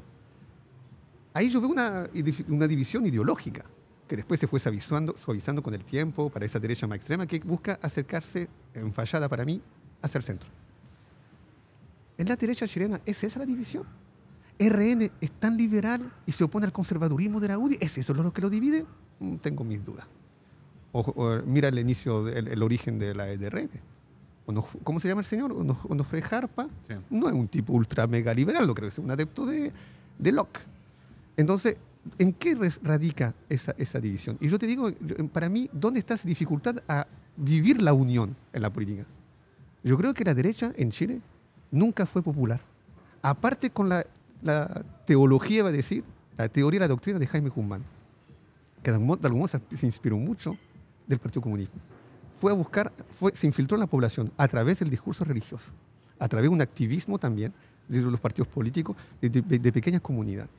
Ahí yo veo una división ideológica que después se fue suavizando, suavizando con el tiempo para esa derecha más extrema que busca acercarse, en fallada para mí, hacia el centro. En la derecha chilena, ¿es esa la división? ¿RN es tan liberal y se opone al conservadurismo de la UDI? ¿Es eso lo que lo divide? Mm, tengo mis dudas. O, mira el inicio, origen de la EDRN. ¿Cómo se llama el señor? Onofre Harpa. No es un tipo ultra mega liberal, lo creo que es un adepto de, de Locke. Entonces, ¿En qué radica esa, división? Y yo te digo, para mí, ¿dónde está esa dificultad a vivir la unión en la política? Yo creo que la derecha en Chile nunca fue popular. Aparte con la, teología, va a decir, la teoría la doctrina de Jaime Guzmán, que de algún, modo se inspiró mucho del Partido Comunista. Fue a buscar, se infiltró en la población a través del discurso religioso, a través de un activismo también de los partidos políticos, de pequeñas comunidades.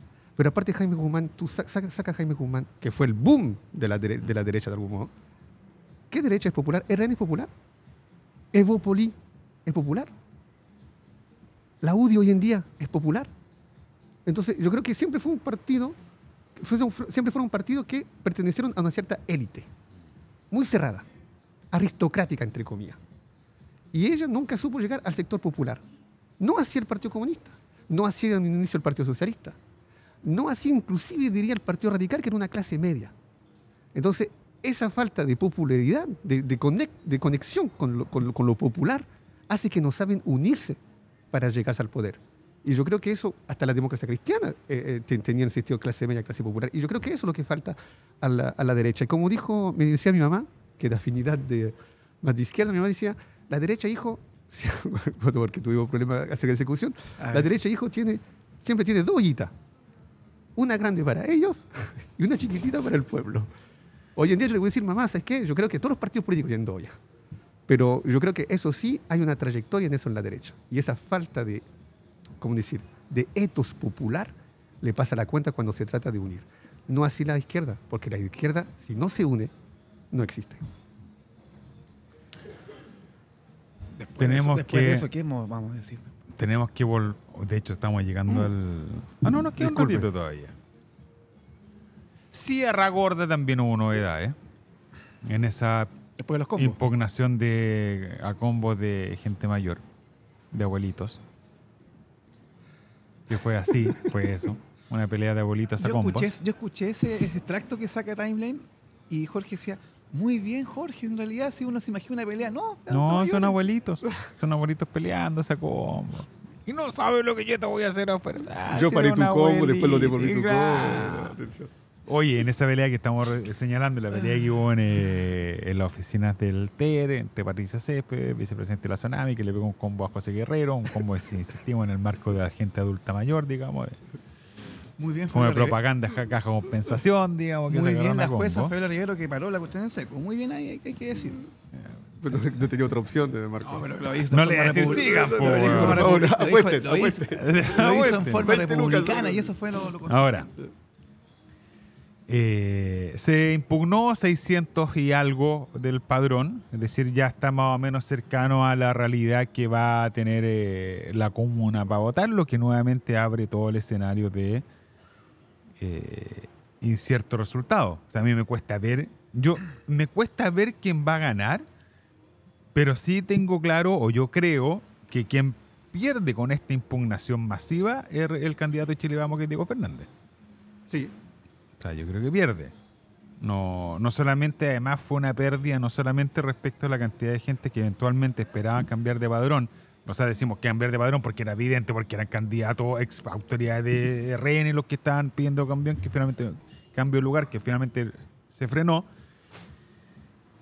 Pero aparte Jaime Guzmán, tú sacas saca Jaime Guzmán, que fue el boom de la, derecha de algún modo. ¿Qué derecha es popular? ¿RN es popular? ¿Evopoli es popular? ¿La UDI hoy en día es popular? Entonces, yo creo que siempre fue un partido, siempre fueron un partido que pertenecieron a una cierta élite, muy cerrada, aristocrática, entre comillas. Y ella nunca supo llegar al sector popular. No hacía el Partido Comunista, no hacía en inicio el Partido Socialista no así inclusive diría el Partido Radical, que era una clase media. Entonces, esa falta de popularidad, de, de, conexión con lo, popular, hace que no saben unirse para llegarse al poder. Y yo creo que eso, hasta la democracia cristiana eh, eh, tenía el sentido clase media, clase popular. Y yo creo que eso es lo que falta a la, derecha. Y como dijo, me decía mi mamá, que de afinidad de, más de izquierda, mi mamá decía, la derecha, hijo, [LAUGHS] porque tuvimos problemas acerca de ejecución, la derecha, hijo, tiene, siempre tiene dos ollitas una grande para ellos [LAUGHS] y una chiquitita para el pueblo. Hoy en día yo le voy a decir, mamá, ¿sabes qué? Yo creo que todos los partidos políticos tienen doya. Pero yo creo que eso sí, hay una trayectoria en eso en la derecha. Y esa falta de, ¿cómo decir?, de etos popular le pasa la cuenta cuando se trata de unir. No así la izquierda, porque la izquierda, si no se une, no existe. Después Tenemos que... De eso, ¿qué vamos a decir? tenemos que volver. De hecho, estamos llegando mm. al. Ah, no, nos queda un ratito todavía. Sierra Gorda también hubo novedad ¿eh? En esa Después impugnación de, a combos de gente mayor, de abuelitos. Que fue así, [LAUGHS] fue eso. Una pelea de abuelitas a yo Escuché, yo escuché ese extracto que saca Timeline y Jorge decía, muy bien, Jorge. En realidad, si uno se imagina una pelea, no. No, son abuelitos. [LAUGHS] Son abuelitos peleando, combo. Y no sabes lo que yo te voy a hacer afuera. yo ah, parí tu combo, después lo devolví tu combo. Oye, en esa pelea que estamos eh, señalando, la pelea que hubo en, eh, las oficinas del TER, entre Patricia Césped, vicepresidente de la Tsunami, que le pegó un combo a José Guerrero, un combo, si insistimos, en el marco de la gente adulta mayor, digamos. Eh. Muy bien, Como propaganda, como compensación, digamos. muy bien la jueza Fabiola Rivero que paró la cuestión en seco. Muy bien, hay, hay que decir. Eh, pero no tenía otra opción de Marco. No, le voy a decir sigan, po. Lo hizo en forma republicana y eso fue lo, lo Ahora, eh, se impugnó 600 y algo del padrón, es decir, ya está más o menos cercano a la realidad que va a tener eh, la comuna para votar, lo que nuevamente abre todo el escenario de eh, incierto resultado. O sea, a mí me cuesta ver, yo me cuesta ver quién va a ganar, pero sí tengo claro, o yo creo, que quien pierde con esta impugnación masiva es el candidato de Chile Vamos que es Diego Fernández. Sí. O sea, yo creo que pierde. No, no solamente, además fue una pérdida, no solamente respecto a la cantidad de gente que eventualmente esperaban cambiar de padrón, o sea, decimos cambiar de padrón porque era evidente, porque eran candidatos, ex autoridades de RN los que estaban pidiendo cambio, que finalmente cambio de lugar, que finalmente se frenó.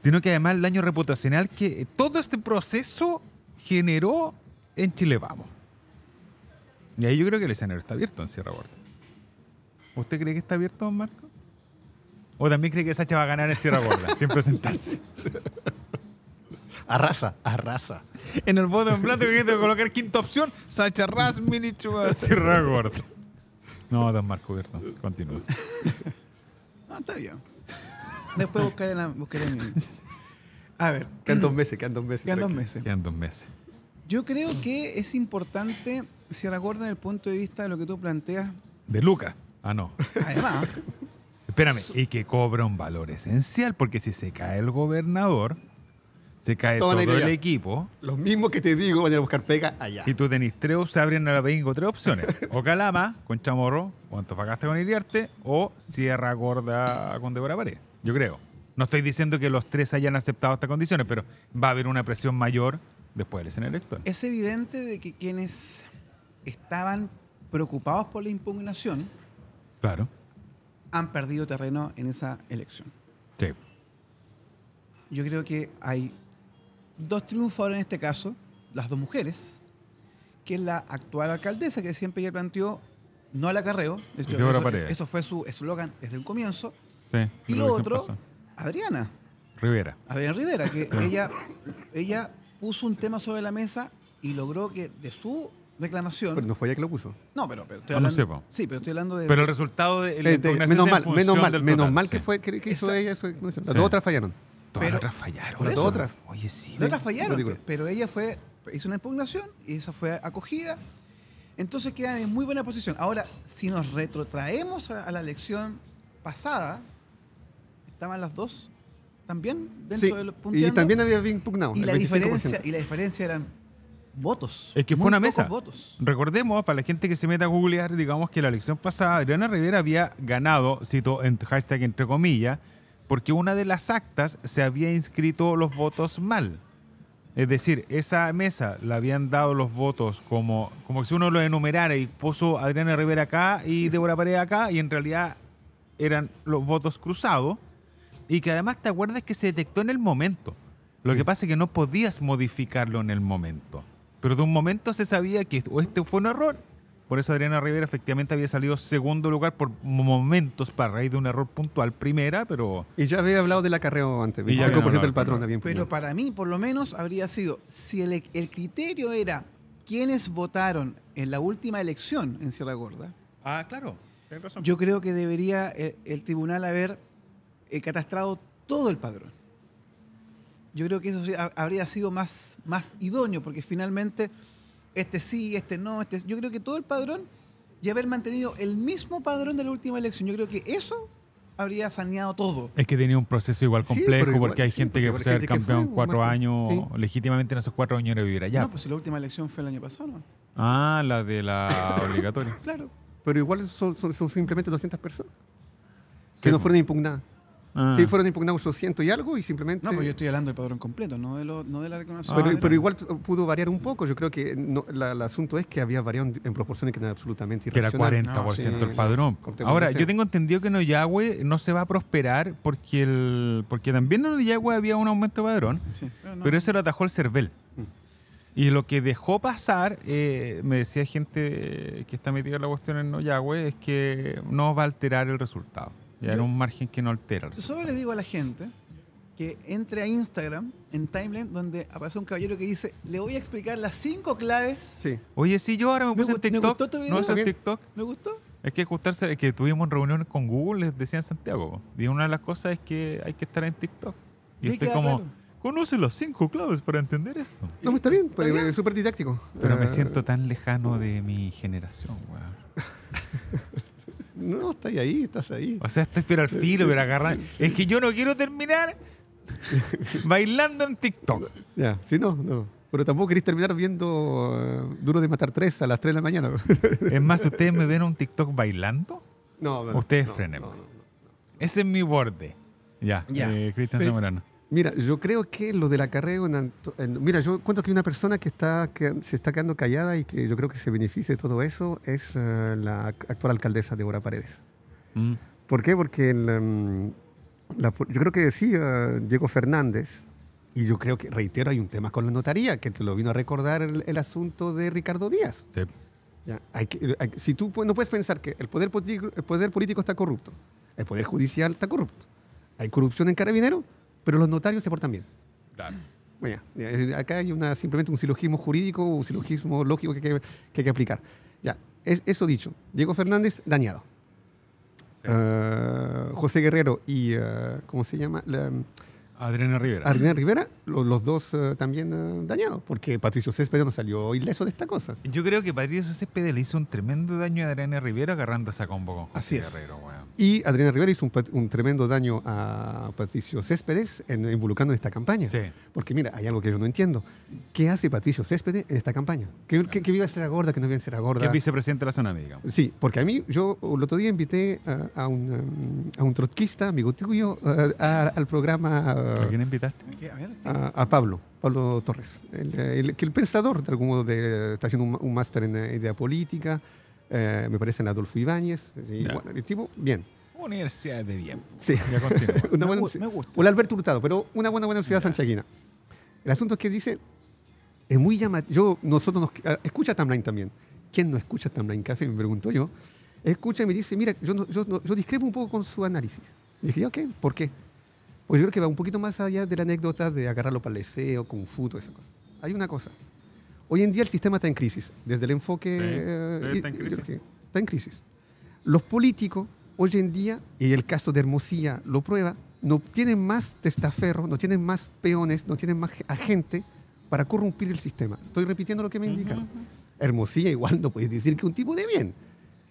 Sino que además el daño reputacional que todo este proceso generó en Chile Vamos. Y ahí yo creo que el escenario está abierto en Sierra Gorda. ¿Usted cree que está abierto, Marco? ¿O también cree que Sacha va a ganar en Sierra Gorda sin presentarse? [LAUGHS] Arrasa, arrasa. En el voto en plato que tengo que colocar quinta opción, Sacha Rasminic Sí, recuerdo. No, don Marco Berto, continúa. No, está bien. Después buscaré, la, A ver. Quedan dos meses, quedan dos meses. Quedan dos meses. Quedan dos meses. Yo creo que es importante, si en el punto de vista de lo que tú planteas. De Luca. Ah, no. Además. Espérame, y que cobra un valor esencial, porque si se cae el gobernador, se cae todo, el equipo. Los mismos que te digo van a buscar pega allá. Y tú tenés tres, se abren a la bingo tres opciones. [LAUGHS] o Calama con Chamorro, o pagaste con Iriarte, o Sierra Gorda con Débora Pared. Yo creo. No estoy diciendo que los tres hayan aceptado estas condiciones, pero va a haber una presión mayor después de elección electoral. Es evidente de que quienes estaban preocupados por la impugnación claro. han perdido terreno en esa elección. Sí. Yo creo que hay dos triunfadores en este caso, las dos mujeres, que es la actual alcaldesa que siempre ella planteó no al acarreo, eso, eso, fue su eslogan desde el comienzo, y lo, otro, Adriana. Rivera. Adriana Rivera, que [LAUGHS] ella, ella puso un tema sobre la mesa y logró que de su reclamación. Pero no fue ella que lo puso. No, pero, pero estoy hablando. sí, pero estoy hablando de. Pero el resultado de, este, menos mal, menos mal, menos mal que fue que, hizo ella eso Las dos otras fallaron. Todas pero, las otras fallaron. otras. Oye, sí. Las otras fallaron, pero ella fue, hizo una impugnación y esa fue acogida. Entonces quedan en muy buena posición. Ahora, si nos retrotraemos a, la elección pasada, estaban las dos también dentro de los puntos. Y también había impugnado. Y, la diferencia, y la diferencia eran votos. Es que fue una mesa. Recordemos, ¿ah? para la gente que se meta a googlear, digamos que la elección pasada, Adriana Rivera había ganado, cito, en hashtag entre comillas, porque una de las actas se había inscrito los votos mal. Es decir, esa mesa la habían dado los votos como, como si uno lo enumerara y puso Adriana Rivera acá y Débora Pared acá, y en realidad eran los votos cruzados, y que además te acuerdas que se detectó en el momento. Lo que pasa es que no podías modificarlo en el momento. Pero de un momento se sabía que este fue un error por eso Adriana Rivera efectivamente había salido segundo lugar por momentos para raíz de un error puntual primera, pero... Y ya había hablado del acarreo antes, 25% el patrón también. Pero para mí, por lo menos, habría sido, si el, criterio era quienes votaron en la última elección en Sierra Gorda. Ah, claro. Yo creo que debería eh, el, tribunal haber eh, catastrado todo el padrón. Yo creo que eso habría sido más, más idóneo, porque finalmente este sí, este no, este... Yo creo que todo el padrón y haber mantenido el mismo padrón de la última elección, yo creo que eso habría saneado todo. Es que tenía un proceso igual complejo, porque hay gente que puede ser campeón cuatro años, legítimamente en esos cuatro años de vivir allá. No, pues si la última elección fue el año pasado, Ah, la de la [COUGHS] obligatoria. claro. Pero igual son simplemente 200 personas que no pues. fueron impugnadas. Ah. si fueron impugnados 800 y algo y simplemente... No, pues yo estoy hablando del padrón completo, no de, no de la reclamación. pero, ah, igual pudo variar un poco. Yo creo que el asunto es que había variado en, proporciones que eran absolutamente irracionales. Que era 40% el padrón. Ahora, yo tengo entendido que Noyagüe no se va a prosperar porque el porque también en Noyagüe había un aumento de padrón, pero, eso lo atajó el CERVEL. Mm. Y lo que dejó pasar, eh, me decía gente que está metida en la cuestión en Noyagüe, es que no va a alterar el resultado y era un margen que no altera. Solo les digo a la gente que entre a Instagram en timeline donde aparece un caballero que dice, le voy a explicar las cinco claves. Sí. Oye, si yo ahora me puse en TikTok. Me gustó tu No es TikTok. Me gustó. Es que gustarse, que tuvimos reuniones con Google, les decía en Santiago. Y una de las cosas es que hay que estar en TikTok. Y estoy como, conoce las cinco claves para entender esto. No, pues está bien, pero pues, es súper didáctico. Pero me ah. siento tan lejano de mi generación, weón. [LAUGHS] No, estás ahí, estás ahí. O sea, estoy pero al filo, pero agarrar. Es que yo no quiero terminar [LAUGHS] bailando en TikTok. Ya, si no, no. Pero tampoco queréis terminar viendo eh, Duro de Matar 3 a las 3 de la mañana. [LAUGHS] es más, ¿ustedes me ven un TikTok bailando? No, no. Ustedes Ese es mi borde. Ya, ya. Eh, Cristian Zamorano. Mira, yo creo que lo del acarreo en, Mira, yo cuento que una persona que, está, se está quedando callada y que yo creo que se beneficia de todo eso es eh, la actual alcaldesa Débora Paredes. Mm. ¿Por qué? Porque em, yo creo que sí, eh, Diego Fernández, y yo creo que, reitero, hay un tema con la notaría, que te lo vino a recordar el, asunto de Ricardo Díaz. Sí. si tú no puedes pensar que el poder, el poder político está corrupto, el poder judicial está corrupto, hay corrupción en carabinero pero los notarios se portan bien. acá hay simplemente un silogismo jurídico, un silogismo lógico que, hay que aplicar. Ya, eso dicho, Diego Fernández dañado. Ah, José Guerrero y, ah, ¿cómo se llama? La, Adriana Rivera. Adriana Rivera, los dos eh, también eh, dañados, porque Patricio Céspedes no salió ileso de esta cosa. Yo creo que Patricio Céspedes le hizo un tremendo daño a Adriana Rivera agarrando esa combo Así es. Guerrero, Y Adriana Rivera hizo un, tremendo daño a Patricio Céspedes en, involucrando en esta campaña. Sí. Porque mira, hay algo que yo no entiendo. ¿Qué hace Patricio Céspedes en esta campaña? ¿Qué vive a viva seragorda, Gorda, que no a ser Gorda? Que vicepresidente de la zona, digamos. Sí, porque a mí, yo el otro día invité a, un, a un em, trotquista, amigo tuyo, eh, al programa ¿A, quién invitaste? A, Pablo, Pablo Torres, el, el, pensador de algún modo de, está haciendo un, máster en eh, idea política, eh, me parece en Adolfo Ibáñez, el tipo, bien. Universidad de bien. Sí. [LAUGHS] me, gusta. O el Alberto Hurtado, pero una buena, buena universidad yeah. El asunto es que dice, es muy llamativo, yo, nosotros nos, ah, escucha Tamline también. ¿Quién no escucha Tamline Café? Me pregunto yo. Escucha y me dice, mira, yo, yo, yo discrepo un poco con su análisis. Y dije, ok, ¿por qué? Pues yo creo que va un poquito más allá de la anécdota de agarrarlo para el deseo, con esa cosa. Hay una cosa. Hoy en día el sistema está en crisis, desde el enfoque... Eh, está, en crisis. Los políticos hoy en día, y el caso de Hermosilla lo prueba, no tienen más testaferros, no tienen más peones, no tienen más agente para corrompir el sistema. Estoy repitiendo lo que me indicaron. hermosía Hermosilla igual no puedes decir que un tipo de bien.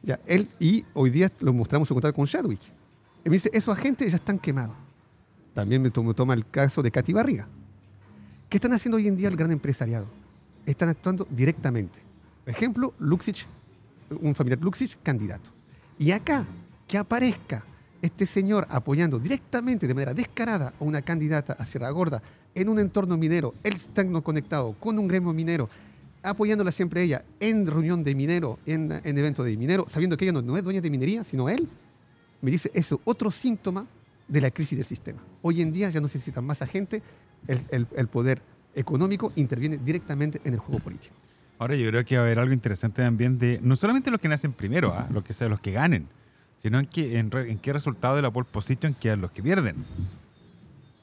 Ya, él, y hoy día lo mostramos en contacto con Chadwick. Él me dice, esos agentes ya están quemados. También me toma el caso de Katy Barriga. ¿Qué están haciendo hoy en día el gran empresariado? Están actuando directamente. Ejemplo, Luxich, un familiar Luxich, candidato. Y acá, que aparezca este señor apoyando directamente, de manera descarada, a una candidata a Sierra Gorda, en un entorno minero, el no conectado con un gremio minero, apoyándola siempre ella en reunión de minero, en, en evento de minero, sabiendo que ella no, no es dueña de minería, sino él, me dice eso, otro síntoma de la crisis del sistema. Hoy en día ya no se necesitan más agente, el, poder económico interviene directamente en el juego político. Ahora yo creo que va a haber algo interesante también de no solamente los que nacen primero, ¿ah? los, que, sea, los que ganen, sino en, que, en, en, qué resultado de la pole position quedan los que pierden.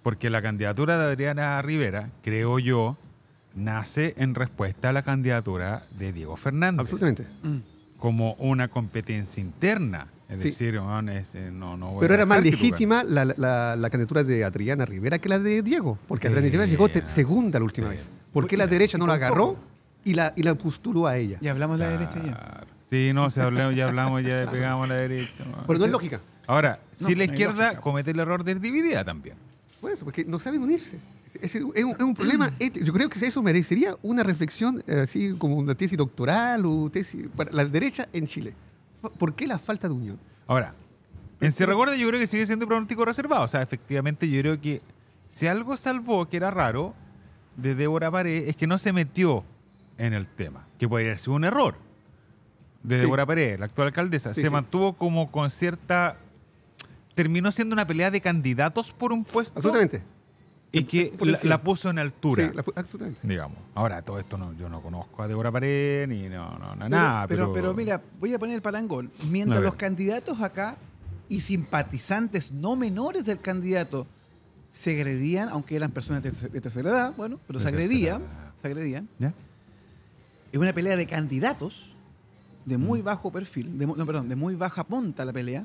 Porque la candidatura de Adriana Rivera, creo yo, nace en respuesta a la candidatura de Diego Fernández. Absolutamente. Mm. Como una competencia interna. Es decir, eh, no, no Pero era más este legítima la, candidatura de Adriana Rivera que la de Diego, porque Adriana Rivera llegó segunda la última vez. ¿Por qué la derecha no la agarró y la, y la postuló a ella? Ya hablamos de la derecha ya. Sí, no, ya hablamos, ya pegamos la derecha. Pero no es lógica. Ahora, si pues la izquierda comete el error de dividida también. Por porque no saben unirse. es, un, problema Yo creo que eso merecería una reflexión, eh, así como una tesis doctoral o tesis para la derecha en Chile. ¿Por qué la falta de unión? Ahora, en Sierra Gorda yo creo que sigue siendo un pronóstico reservado. O sea, efectivamente yo creo que si algo salvó, que era raro, de Débora Pared, es que no se metió en el tema, que podría ser un error de Débora Pared, la actual alcaldesa. se mantuvo como con cierta... Terminó siendo una pelea de candidatos por un puesto. Absolutamente y que la, puso en altura. Sí, la, Digamos. Ahora, todo esto no, yo no conozco a Débora Pared ni no, nada. Pero, pero, mira, voy a poner el palangón. Mientras los candidatos acá y simpatizantes no menores del candidato se agredían, aunque eran personas de, tercera edad, bueno, pero se agredían. Se agredían. Es una pelea de candidatos de muy mm. bajo perfil, no, perdón, de muy baja punta la pelea,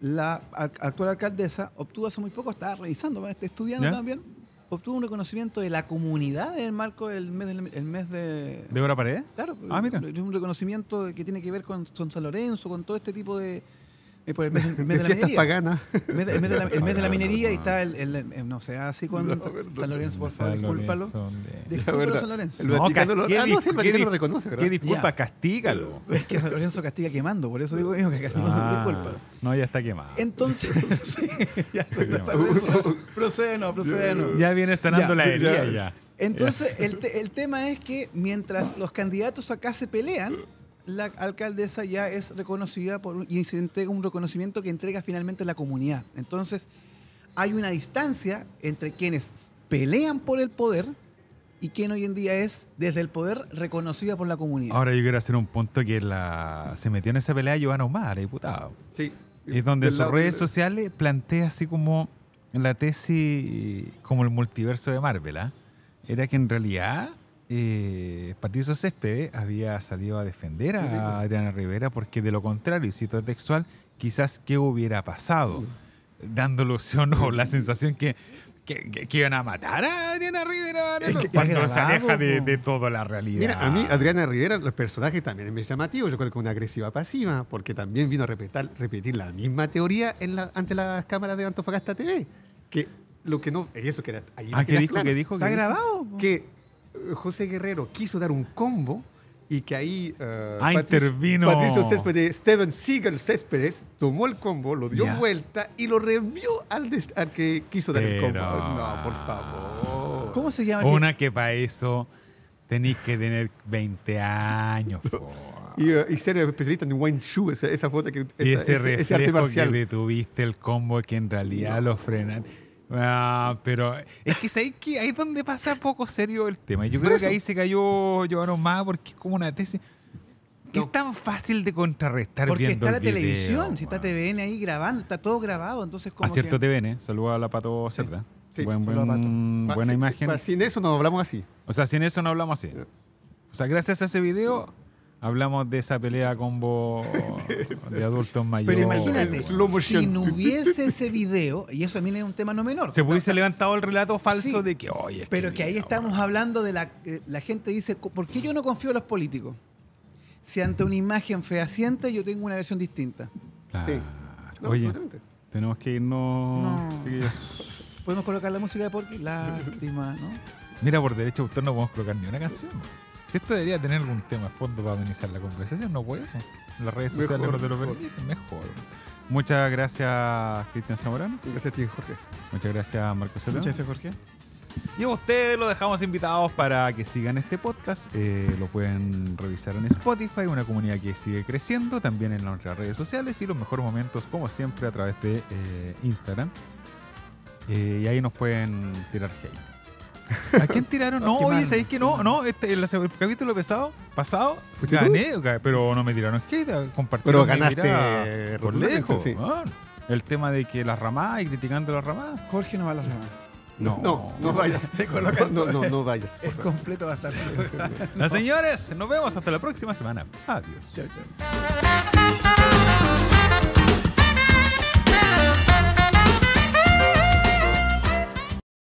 la actual alcaldesa obtuvo hace muy poco, estaba revisando, estudiando también, obtuvo un reconocimiento de la comunidad en el marco del mes, del, mes de... ¿De Hora Pared? Claro. Ah, mira. un reconocimiento que tiene que ver con San Lorenzo, con todo este tipo de, por el mes, de, la minería. paganas. El mes de, la, [LAUGHS] minería y está el, no sé, así cuando [LAUGHS] San Lorenzo, por favor, discúlpalo. De... Discúlpalo, San Lorenzo. no, lo, ah, no, siempre lo reconoce, ¿verdad? Qué disculpa, castígalo. [LAUGHS] Es que San Lorenzo castiga quemando, por eso digo que ah, discúlpalo. No, ya está quemado. Entonces, ya está quemado. procede no, procede Ya viene sanando la herida Entonces, el tema es que mientras los candidatos acá se pelean, la alcaldesa ya es reconocida por y se entrega un reconocimiento que entrega finalmente la comunidad. Entonces, hay una distancia entre quienes pelean por el poder y quien hoy en día es, desde el poder, reconocida por la comunidad. Ahora yo quiero hacer un punto que se metió en esa pelea Giovanna Omar eh, diputado. Sí. Es donde sus redes sociales plantea así como la tesis, como el multiverso de Marvel, ¿ah? Era que en realidad eh, Patricio Céspedes había salido a defender a Adriana Rivera porque de lo contrario, y cito textual, quizás qué hubiera pasado, dando o o la sensación que, que, iban a matar a Adriana Rivera cuando se aleja de, toda la realidad. Mira, a mí Adriana Rivera, los personajes también me llamativo, yo creo que una agresiva pasiva, porque también vino a repetir, repetir la misma teoría en la, ante las cámaras de Antofagasta TV, que lo que no, eso que era, ahí ah, dijo, que dijo, está grabado, que José Guerrero quiso dar un combo y que ahí eh, ah, Patricio, intervino. Patricio Céspedes, Steven Siegel Céspedes tomó el combo, lo dio vuelta y lo revió al, al que quiso dar el combo. No, por favor. ¿Cómo se llama? Una que para eso tenéis que tener 20 años. Eh, y, ser especialista en Wayne shoe esa, foto que... Esa, y este ese, que el combo que en realidad lo frenan Ah, pero es que ahí, es donde pasa poco serio el tema. Yo creo que ahí se cayó Joan más porque es como una tesis. Que es tan fácil de contrarrestar Porque está la televisión, si está TVN ahí grabando, está todo grabado, entonces como cierto TVN, saluda a la Pato Sí, Buena imagen. sin eso no hablamos así. O sea, sin eso no hablamos así. Eh. O sea, gracias a ese video Hablamos de esa pelea con combo de adultos mayores. Pero imagínate, oh, si no hubiese ese video, y eso también es un tema no menor. Se hubiese levantado el relato falso de que, oye. pero que ahí estamos hablando de la, eh, la gente dice, ¿por qué yo no confío en los políticos? Si ante una imagen fehaciente yo tengo una versión distinta. Claro. Sí. oye, tenemos que irnos. No. Podemos colocar la música de qué? Lástima, ¿no? Mira, por derecho usted no podemos colocar ni una canción. Si esto debería tener algún tema fondo para amenizar la conversación, no puedo. Las redes sociales no te lo permiten, mejor. Muchas gracias, Cristian Zamorano. Gracias Jorge. Muchas gracias, Marcos Muchas gracias, Jorge. Y a ustedes los dejamos invitados para que sigan este podcast. Eh, lo pueden revisar en Spotify, una comunidad que sigue creciendo, también en nuestras redes sociales y los mejores momentos, como siempre, a través de eh, Instagram. Eh, y ahí nos pueden tirar hate. ¿A quién tiraron? [LAUGHS] Oh, no, oye, ¿sabéis que no? No, este, el, capítulo pesado, pasado, gané, pero no me tiraron skate, ah, Compartir. Pero ganaste eh, por lejos. El tema de que las ramas y criticando las ramas. Jorge no va a las ramas. No, no, no vayas. [LAUGHS] No, no, no vayas. Es completo bastante. Las no, señores, nos vemos hasta la próxima semana. Adiós. Chao, chao.